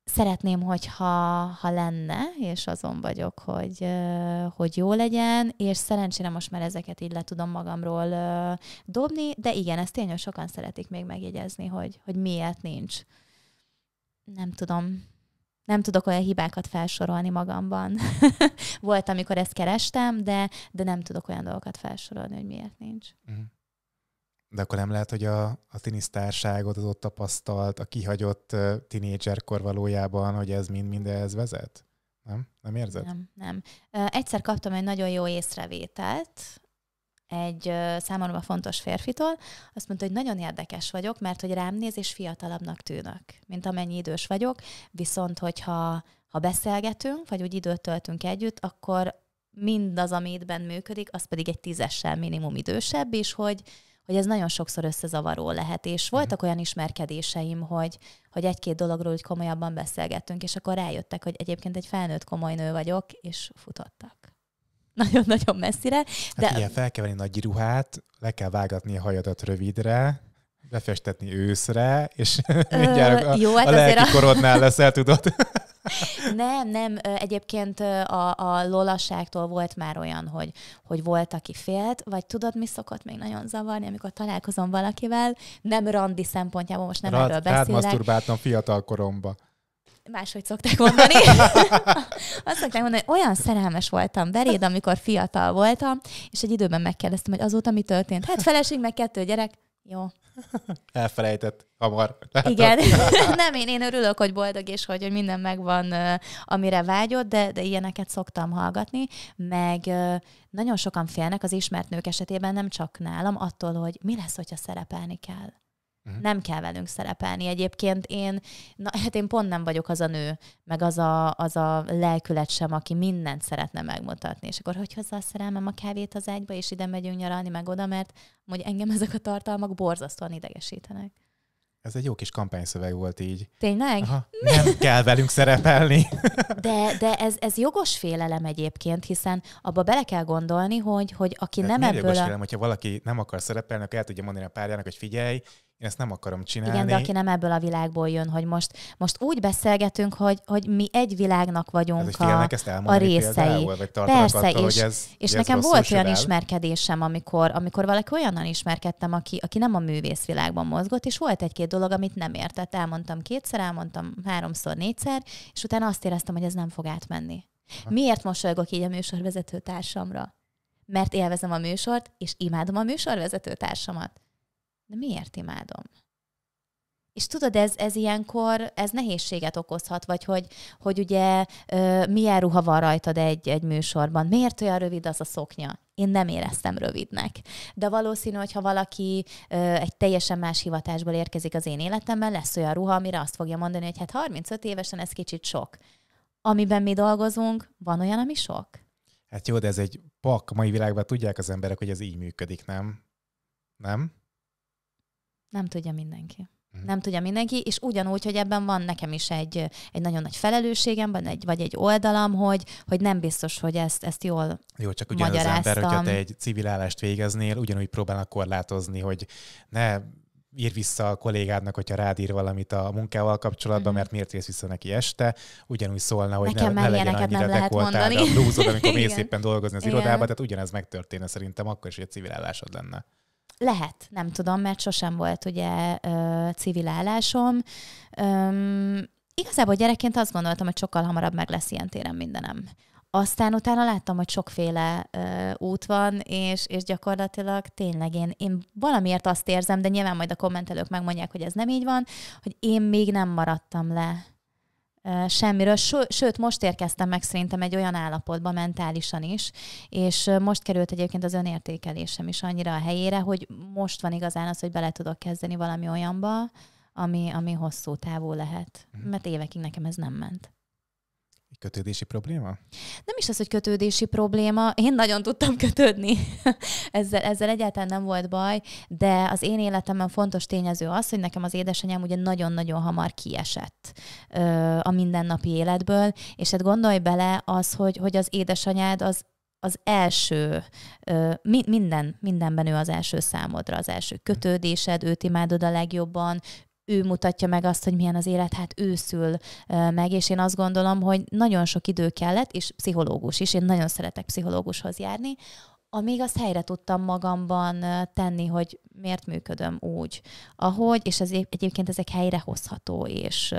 Szeretném, hogyha ha lenne, és azon vagyok, hogy, hogy jó legyen, és szerencsére most már ezeket így le tudom magamról dobni, de igen, ezt tényleg sokan szeretik még megjegyezni, hogy, hogy miért nincs. Nem tudom, nem tudok olyan hibákat felsorolni magamban. <laughs> Volt, amikor ezt kerestem, de, de nem tudok olyan dolgokat felsorolni, hogy miért nincs. Uh-huh de akkor nem lehet, hogy a, a sztárságot, az ott tapasztalt, a kihagyott uh, tinédzserkor valójában, hogy ez mind mindehez vezet? Nem? Nem érzed? Nem, nem. egyszer kaptam egy nagyon jó észrevételt, egy uh, számomra fontos férfitól, azt mondta, hogy nagyon érdekes vagyok, mert hogy rám néz és fiatalabbnak tűnök, mint amennyi idős vagyok, viszont hogyha ha beszélgetünk, vagy úgy időt töltünk együtt, akkor mindaz, ami itt működik, az pedig egy tízessel minimum idősebb, és hogy hogy ez nagyon sokszor összezavaró lehet. És mhm. voltak uh-huh. olyan ismerkedéseim, hogy, hogy egy-két dologról úgy komolyabban beszélgettünk, és akkor rájöttek, hogy egyébként egy felnőtt komoly nő vagyok, és futottak. <laughs> Nagyon-nagyon messzire. Hát de... Hát igen, fel kell venni nagy ruhát, le kell vágatni a hajadat rövidre, befestetni őszre, és mindjárt a, jó, hát a lelki korodnál leszel, tudod? <laughs> nem, nem, egyébként a, a lolaságtól volt már olyan, hogy, hogy volt, aki félt, vagy tudod, mi szokott még nagyon zavarni, amikor találkozom valakivel, nem randi szempontjából, most nem Rad, erről beszélek. Rád masturbáltam fiatal koromba máshogy szokták mondani. <laughs> Azt szokták mondani, hogy olyan szerelmes voltam beréd, amikor fiatal voltam, és egy időben megkérdeztem, hogy azóta mi történt. Hát feleség, meg kettő gyerek. Jó. Elfelejtett hamar. Igen, <laughs> nem, én, én örülök, hogy boldog, és hogy, hogy minden megvan, amire vágyod, de, de ilyeneket szoktam hallgatni, meg nagyon sokan félnek az ismert nők esetében, nem csak nálam, attól, hogy mi lesz, hogyha szerepelni kell. Uh-huh. Nem kell velünk szerepelni. Egyébként én, na, hát én pont nem vagyok az a nő, meg az a, az a lelkület sem, aki mindent szeretne megmutatni. És akkor hogy hozzá szerelmem a kávét az ágyba, és ide megyünk nyaralni, meg oda, mert hogy engem ezek a tartalmak borzasztóan idegesítenek. Ez egy jó kis kampányszöveg volt így. Tényleg? Aha, nem <laughs> kell velünk szerepelni. De, de ez, ez jogos félelem egyébként, hiszen abba bele kell gondolni, hogy, hogy aki de nem ebből jogos a... félelem, hogyha valaki nem akar szerepelni, akkor el tudja mondani a párjának, hogy figyelj, én ezt nem akarom csinálni. Igen, de aki nem ebből a világból jön, hogy most, most úgy beszélgetünk, hogy, hogy mi egy világnak vagyunk ez a, ezt a részei. Például, Persze, attól, és, hogy ez, és ez nekem volt olyan el. ismerkedésem, amikor, amikor valaki olyannal ismerkedtem, aki, aki nem a művészvilágban mozgott, és volt egy-két dolog, amit nem értett. Elmondtam kétszer, elmondtam háromszor, négyszer, és utána azt éreztem, hogy ez nem fog átmenni. Aha. Miért mosolygok így a műsorvezető társamra? Mert élvezem a műsort, és imádom a műsorvezető társamat de miért imádom? És tudod, ez, ez ilyenkor, ez nehézséget okozhat, vagy hogy, hogy ugye ö, milyen ruha van rajtad egy, egy műsorban, miért olyan rövid az a szoknya? Én nem éreztem rövidnek. De valószínű, hogy ha valaki ö, egy teljesen más hivatásból érkezik az én életemben, lesz olyan ruha, amire azt fogja mondani, hogy hát 35 évesen ez kicsit sok. Amiben mi dolgozunk, van olyan, ami sok? Hát jó, de ez egy pak. Mai világban tudják az emberek, hogy ez így működik, nem? Nem? Nem tudja mindenki. Mhm. Nem tudja mindenki, és ugyanúgy, hogy ebben van nekem is egy, egy nagyon nagy felelősségem, vagy egy, vagy egy oldalam, hogy, hogy nem biztos, hogy ezt, ezt jól Jó, csak ugyanaz az ember, hogyha te egy civil állást végeznél, ugyanúgy próbálnak korlátozni, hogy ne ír vissza a kollégádnak, hogyha rád ír valamit a munkával kapcsolatban, mhm. mert miért írsz vissza neki este, ugyanúgy szólna, hogy Nekem ne, ne legyen annyira dekoltád a blúzod, amikor mész éppen dolgozni az Igen. irodába, tehát ugyanez megtörténne szerintem, akkor is, hogy egy civil állásod lenne. Lehet, nem tudom, mert sosem volt ugye civil állásom. Üm, igazából gyerekként azt gondoltam, hogy sokkal hamarabb meg lesz ilyen téren mindenem. Aztán utána láttam, hogy sokféle ö, út van, és, és gyakorlatilag tényleg én, én valamiért azt érzem, de nyilván majd a kommentelők megmondják, hogy ez nem így van, hogy én még nem maradtam le Semmiről, sőt, most érkeztem meg szerintem egy olyan állapotba mentálisan is, és most került egyébként az önértékelésem is annyira a helyére, hogy most van igazán az, hogy bele tudok kezdeni valami olyanba, ami, ami hosszú távú lehet. Mhm. Mert évekig nekem ez nem ment kötődési probléma? Nem is az, hogy kötődési probléma. Én nagyon tudtam kötődni. <laughs> ezzel, ezzel egyáltalán nem volt baj, de az én életemben fontos tényező az, hogy nekem az édesanyám ugye nagyon-nagyon hamar kiesett ö, a mindennapi életből, és hát gondolj bele az, hogy, hogy az édesanyád az az első, minden, mindenben ő az első számodra, az első kötődésed, őt imádod a legjobban, ő mutatja meg azt, hogy milyen az élet, hát ő szül meg, és én azt gondolom, hogy nagyon sok idő kellett, és pszichológus is, én nagyon szeretek pszichológushoz járni, amíg azt helyre tudtam magamban tenni, hogy miért működöm úgy, ahogy, és ez egyébként ezek helyrehozható és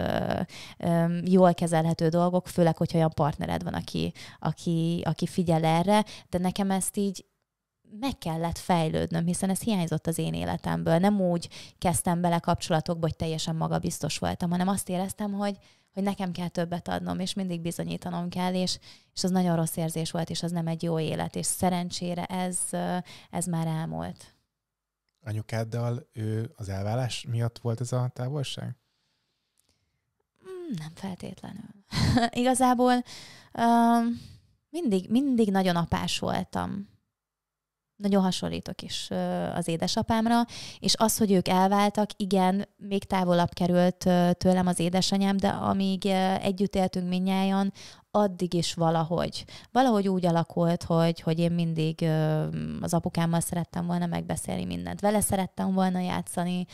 jól kezelhető dolgok, főleg, hogyha olyan partnered van, aki, aki, aki figyel erre, de nekem ezt így meg kellett fejlődnöm, hiszen ez hiányzott az én életemből. Nem úgy kezdtem bele kapcsolatokba, hogy teljesen magabiztos voltam, hanem azt éreztem, hogy, hogy nekem kell többet adnom, és mindig bizonyítanom kell, és, és az nagyon rossz érzés volt, és az nem egy jó élet, és szerencsére ez, ez már elmúlt. Anyukáddal ő az elvállás miatt volt ez a távolság? Hmm, nem feltétlenül. <laughs> Igazából um, mindig, mindig nagyon apás voltam nagyon hasonlítok is az édesapámra, és az, hogy ők elváltak, igen, még távolabb került tőlem az édesanyám, de amíg együtt éltünk minnyáján, addig is valahogy. Valahogy úgy alakult, hogy, hogy én mindig az apukámmal szerettem volna megbeszélni mindent. Vele szerettem volna játszani,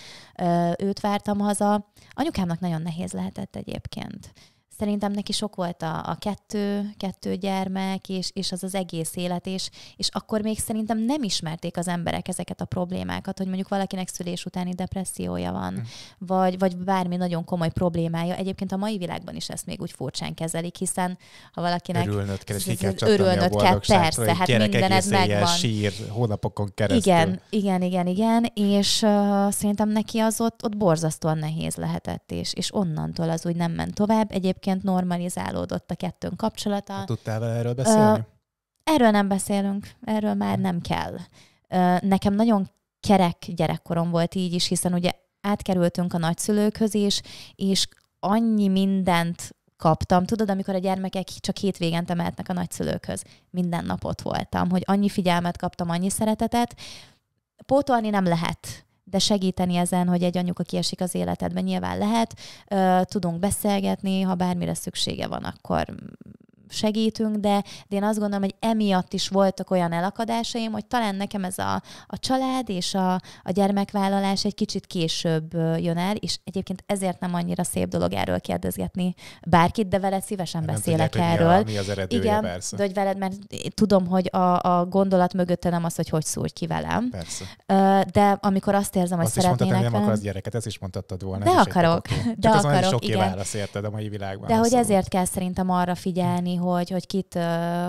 őt vártam haza. Anyukámnak nagyon nehéz lehetett egyébként szerintem neki sok volt a, a kettő, kettő gyermek, és, és az az egész élet, és, és akkor még szerintem nem ismerték az emberek ezeket a problémákat, hogy mondjuk valakinek szülés utáni depressziója van, mm. vagy, vagy bármi nagyon komoly problémája. Egyébként a mai világban is ezt még úgy furcsán kezelik, hiszen ha valakinek... Örülnöd kell, és kell örülnöd kell, persze, hát mindened megvan. sír hónapokon keresztül. Igen, igen, igen, igen, és uh, szerintem neki az ott, ott borzasztóan nehéz lehetett, és, és onnantól az úgy nem ment tovább. Egyébként egyébként normalizálódott a kettőn kapcsolata. Hát tudtál vele erről beszélni? Erről nem beszélünk, erről már nem kell. Nekem nagyon kerek gyerekkorom volt így is, hiszen ugye átkerültünk a nagyszülőkhöz is, és annyi mindent kaptam. Tudod, amikor a gyermekek csak hétvégen mehetnek a nagyszülőkhöz. Minden nap ott voltam, hogy annyi figyelmet kaptam, annyi szeretetet. Pótolni nem lehet de segíteni ezen, hogy egy anyuka kiesik az életedben, nyilván lehet, tudunk beszélgetni, ha bármire szüksége van, akkor segítünk, de, de én azt gondolom, hogy emiatt is voltak olyan elakadásaim, hogy talán nekem ez a, a család és a, a gyermekvállalás egy kicsit később jön el, és egyébként ezért nem annyira szép dolog erről kérdezgetni bárkit, de veled szívesen nem beszélek tudják, erről. Mi, a, mi az eredője, Igen, persze. de hogy veled, mert tudom, hogy a, a gondolat mögötte nem az, hogy hogy szúrj ki velem. Persze. De amikor azt érzem, hogy azt szeretnének mondtad, hogy nem akarsz gyereket, ezt is mondtad volna. De akarok. Csak de akarok, Csak igen. válasz érted a mai világban. De hogy szóval. ezért kell szerintem arra figyelni, hogy, hogy kit uh,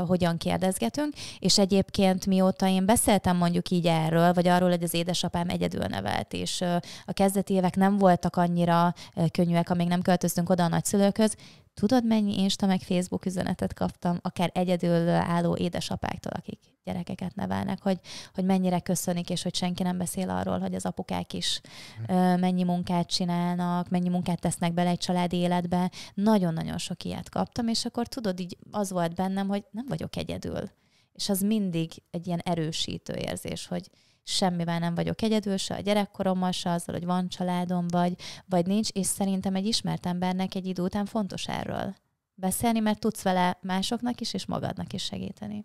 hogyan kérdezgetünk, és egyébként mióta én beszéltem mondjuk így erről, vagy arról, hogy az édesapám egyedül nevelt, és uh, a kezdeti évek nem voltak annyira uh, könnyűek, amíg nem költöztünk oda a nagyszülőkhöz, Tudod, mennyi Insta meg Facebook üzenetet kaptam, akár egyedül álló édesapáktól, akik gyerekeket nevelnek, hogy, hogy mennyire köszönik, és hogy senki nem beszél arról, hogy az apukák is mhm. ö, mennyi munkát csinálnak, mennyi munkát tesznek bele egy család életbe. Nagyon-nagyon sok ilyet kaptam, és akkor tudod, így az volt bennem, hogy nem vagyok egyedül. És az mindig egy ilyen erősítő érzés, hogy, semmivel nem vagyok egyedül, se a gyerekkorommal, se azzal, hogy van családom, vagy, vagy nincs, és szerintem egy ismert embernek egy idő után fontos erről beszélni, mert tudsz vele másoknak is, és magadnak is segíteni.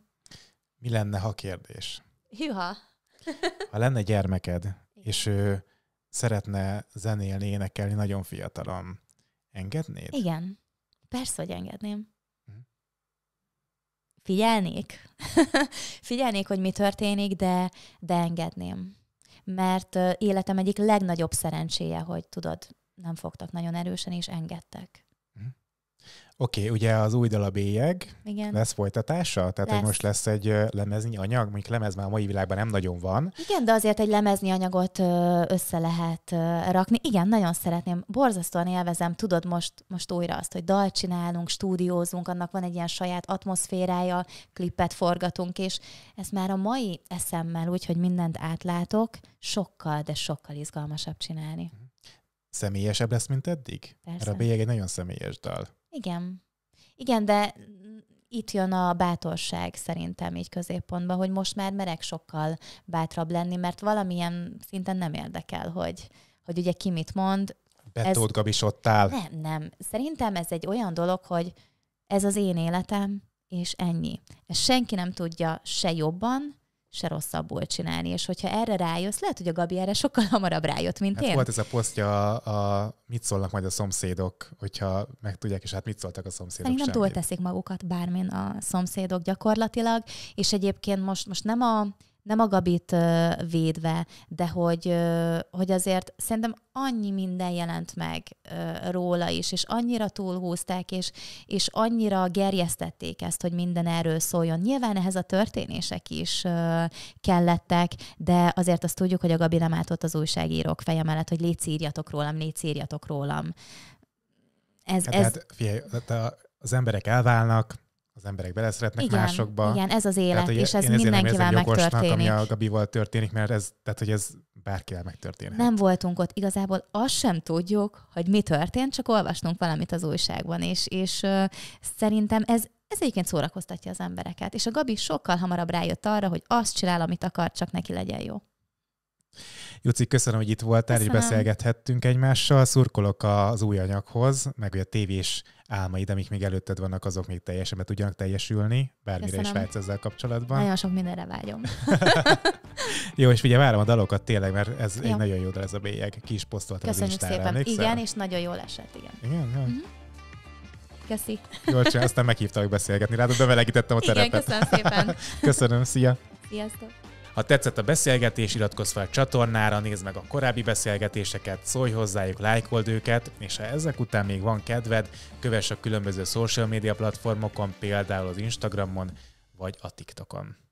Mi lenne, ha kérdés? Hűha! ha lenne gyermeked, és ő szeretne zenélni, énekelni nagyon fiatalon, engednéd? Igen. Persze, hogy engedném figyelnék, <laughs> figyelnék, hogy mi történik, de, de engedném. Mert életem egyik legnagyobb szerencséje, hogy tudod, nem fogtak nagyon erősen, és engedtek. Oké, okay, ugye az új a bélyeg, Igen. lesz folytatása? Tehát, lesz. hogy most lesz egy lemezni anyag? Mondjuk lemez már a mai világban nem nagyon van. Igen, de azért egy lemezni anyagot össze lehet rakni. Igen, nagyon szeretném. Borzasztóan élvezem, tudod most, most újra azt, hogy dalt csinálunk, stúdiózunk, annak van egy ilyen saját atmoszférája, klippet forgatunk, és ez már a mai eszemmel úgy, hogy mindent átlátok, sokkal, de sokkal izgalmasabb csinálni. Mhm. Személyesebb lesz, mint eddig? Persze. Mert a bélyeg egy nagyon személyes dal. Igen. Igen, de itt jön a bátorság szerintem így középpontba, hogy most már merek sokkal bátrabb lenni, mert valamilyen szinten nem érdekel, hogy, hogy ugye ki mit mond. Betót ez... áll Nem, nem. Szerintem ez egy olyan dolog, hogy ez az én életem, és ennyi. Ezt senki nem tudja se jobban, se rosszabbul csinálni. És hogyha erre rájössz, lehet, hogy a Gabi erre sokkal hamarabb rájött, mint hát én. Volt ez a posztja, a, a, mit szólnak majd a szomszédok, hogyha megtudják, és hát mit szóltak a szomszédok. Nem túl teszik magukat bármin a szomszédok gyakorlatilag, és egyébként most, most nem a nem a Gabit védve, de hogy, hogy azért szerintem annyi minden jelent meg róla is, és annyira túlhúzták, és, és annyira gerjesztették ezt, hogy minden erről szóljon. Nyilván ehhez a történések is kellettek, de azért azt tudjuk, hogy a Gabi nem állt ott az újságírók feje mellett, hogy létszírjatok rólam, létszírjatok rólam. Ez, hát, ez... Hát, figyelj, az emberek elválnak, az emberek beleszeretnek igen, másokba. Igen, ez az élet, tehát, és ez mindenkivel megtörténik. Ami a Gabival történik, mert ez, tehát, hogy ez bárkivel megtörténhet. Nem voltunk ott, igazából azt sem tudjuk, hogy mi történt, csak olvastunk valamit az újságban, és, és uh, szerintem ez, ez egyébként szórakoztatja az embereket. És a Gabi sokkal hamarabb rájött arra, hogy azt csinál, amit akar, csak neki legyen jó. Juci, köszönöm, hogy itt voltál, köszönöm. és beszélgethettünk egymással. Szurkolok az új anyaghoz, meg a tévés álmaid, amik még előtted vannak, azok még teljesen be tudjanak teljesülni, bármire Köszönöm. is vágysz ezzel kapcsolatban. Nagyon sok mindenre vágyom. <laughs> jó, és ugye várom a dalokat tényleg, mert ez ja. egy nagyon jó dal ez a bélyeg. Ki is posztoltam Köszönjük az Instára, szépen. Emlékszel? Igen, és nagyon jól esett, igen. Igen, igen. Mm-hmm. Köszi. Jól csinál, aztán meghívtak beszélgetni rád, de bevelegítettem a terepet. Igen, köszönöm szépen. <laughs> köszönöm, szia. Sziasztok. Ha tetszett a beszélgetés, iratkozz fel a csatornára, nézd meg a korábbi beszélgetéseket, szólj hozzájuk, lájkold őket, és ha ezek után még van kedved, kövess a különböző social media platformokon, például az Instagramon vagy a TikTokon.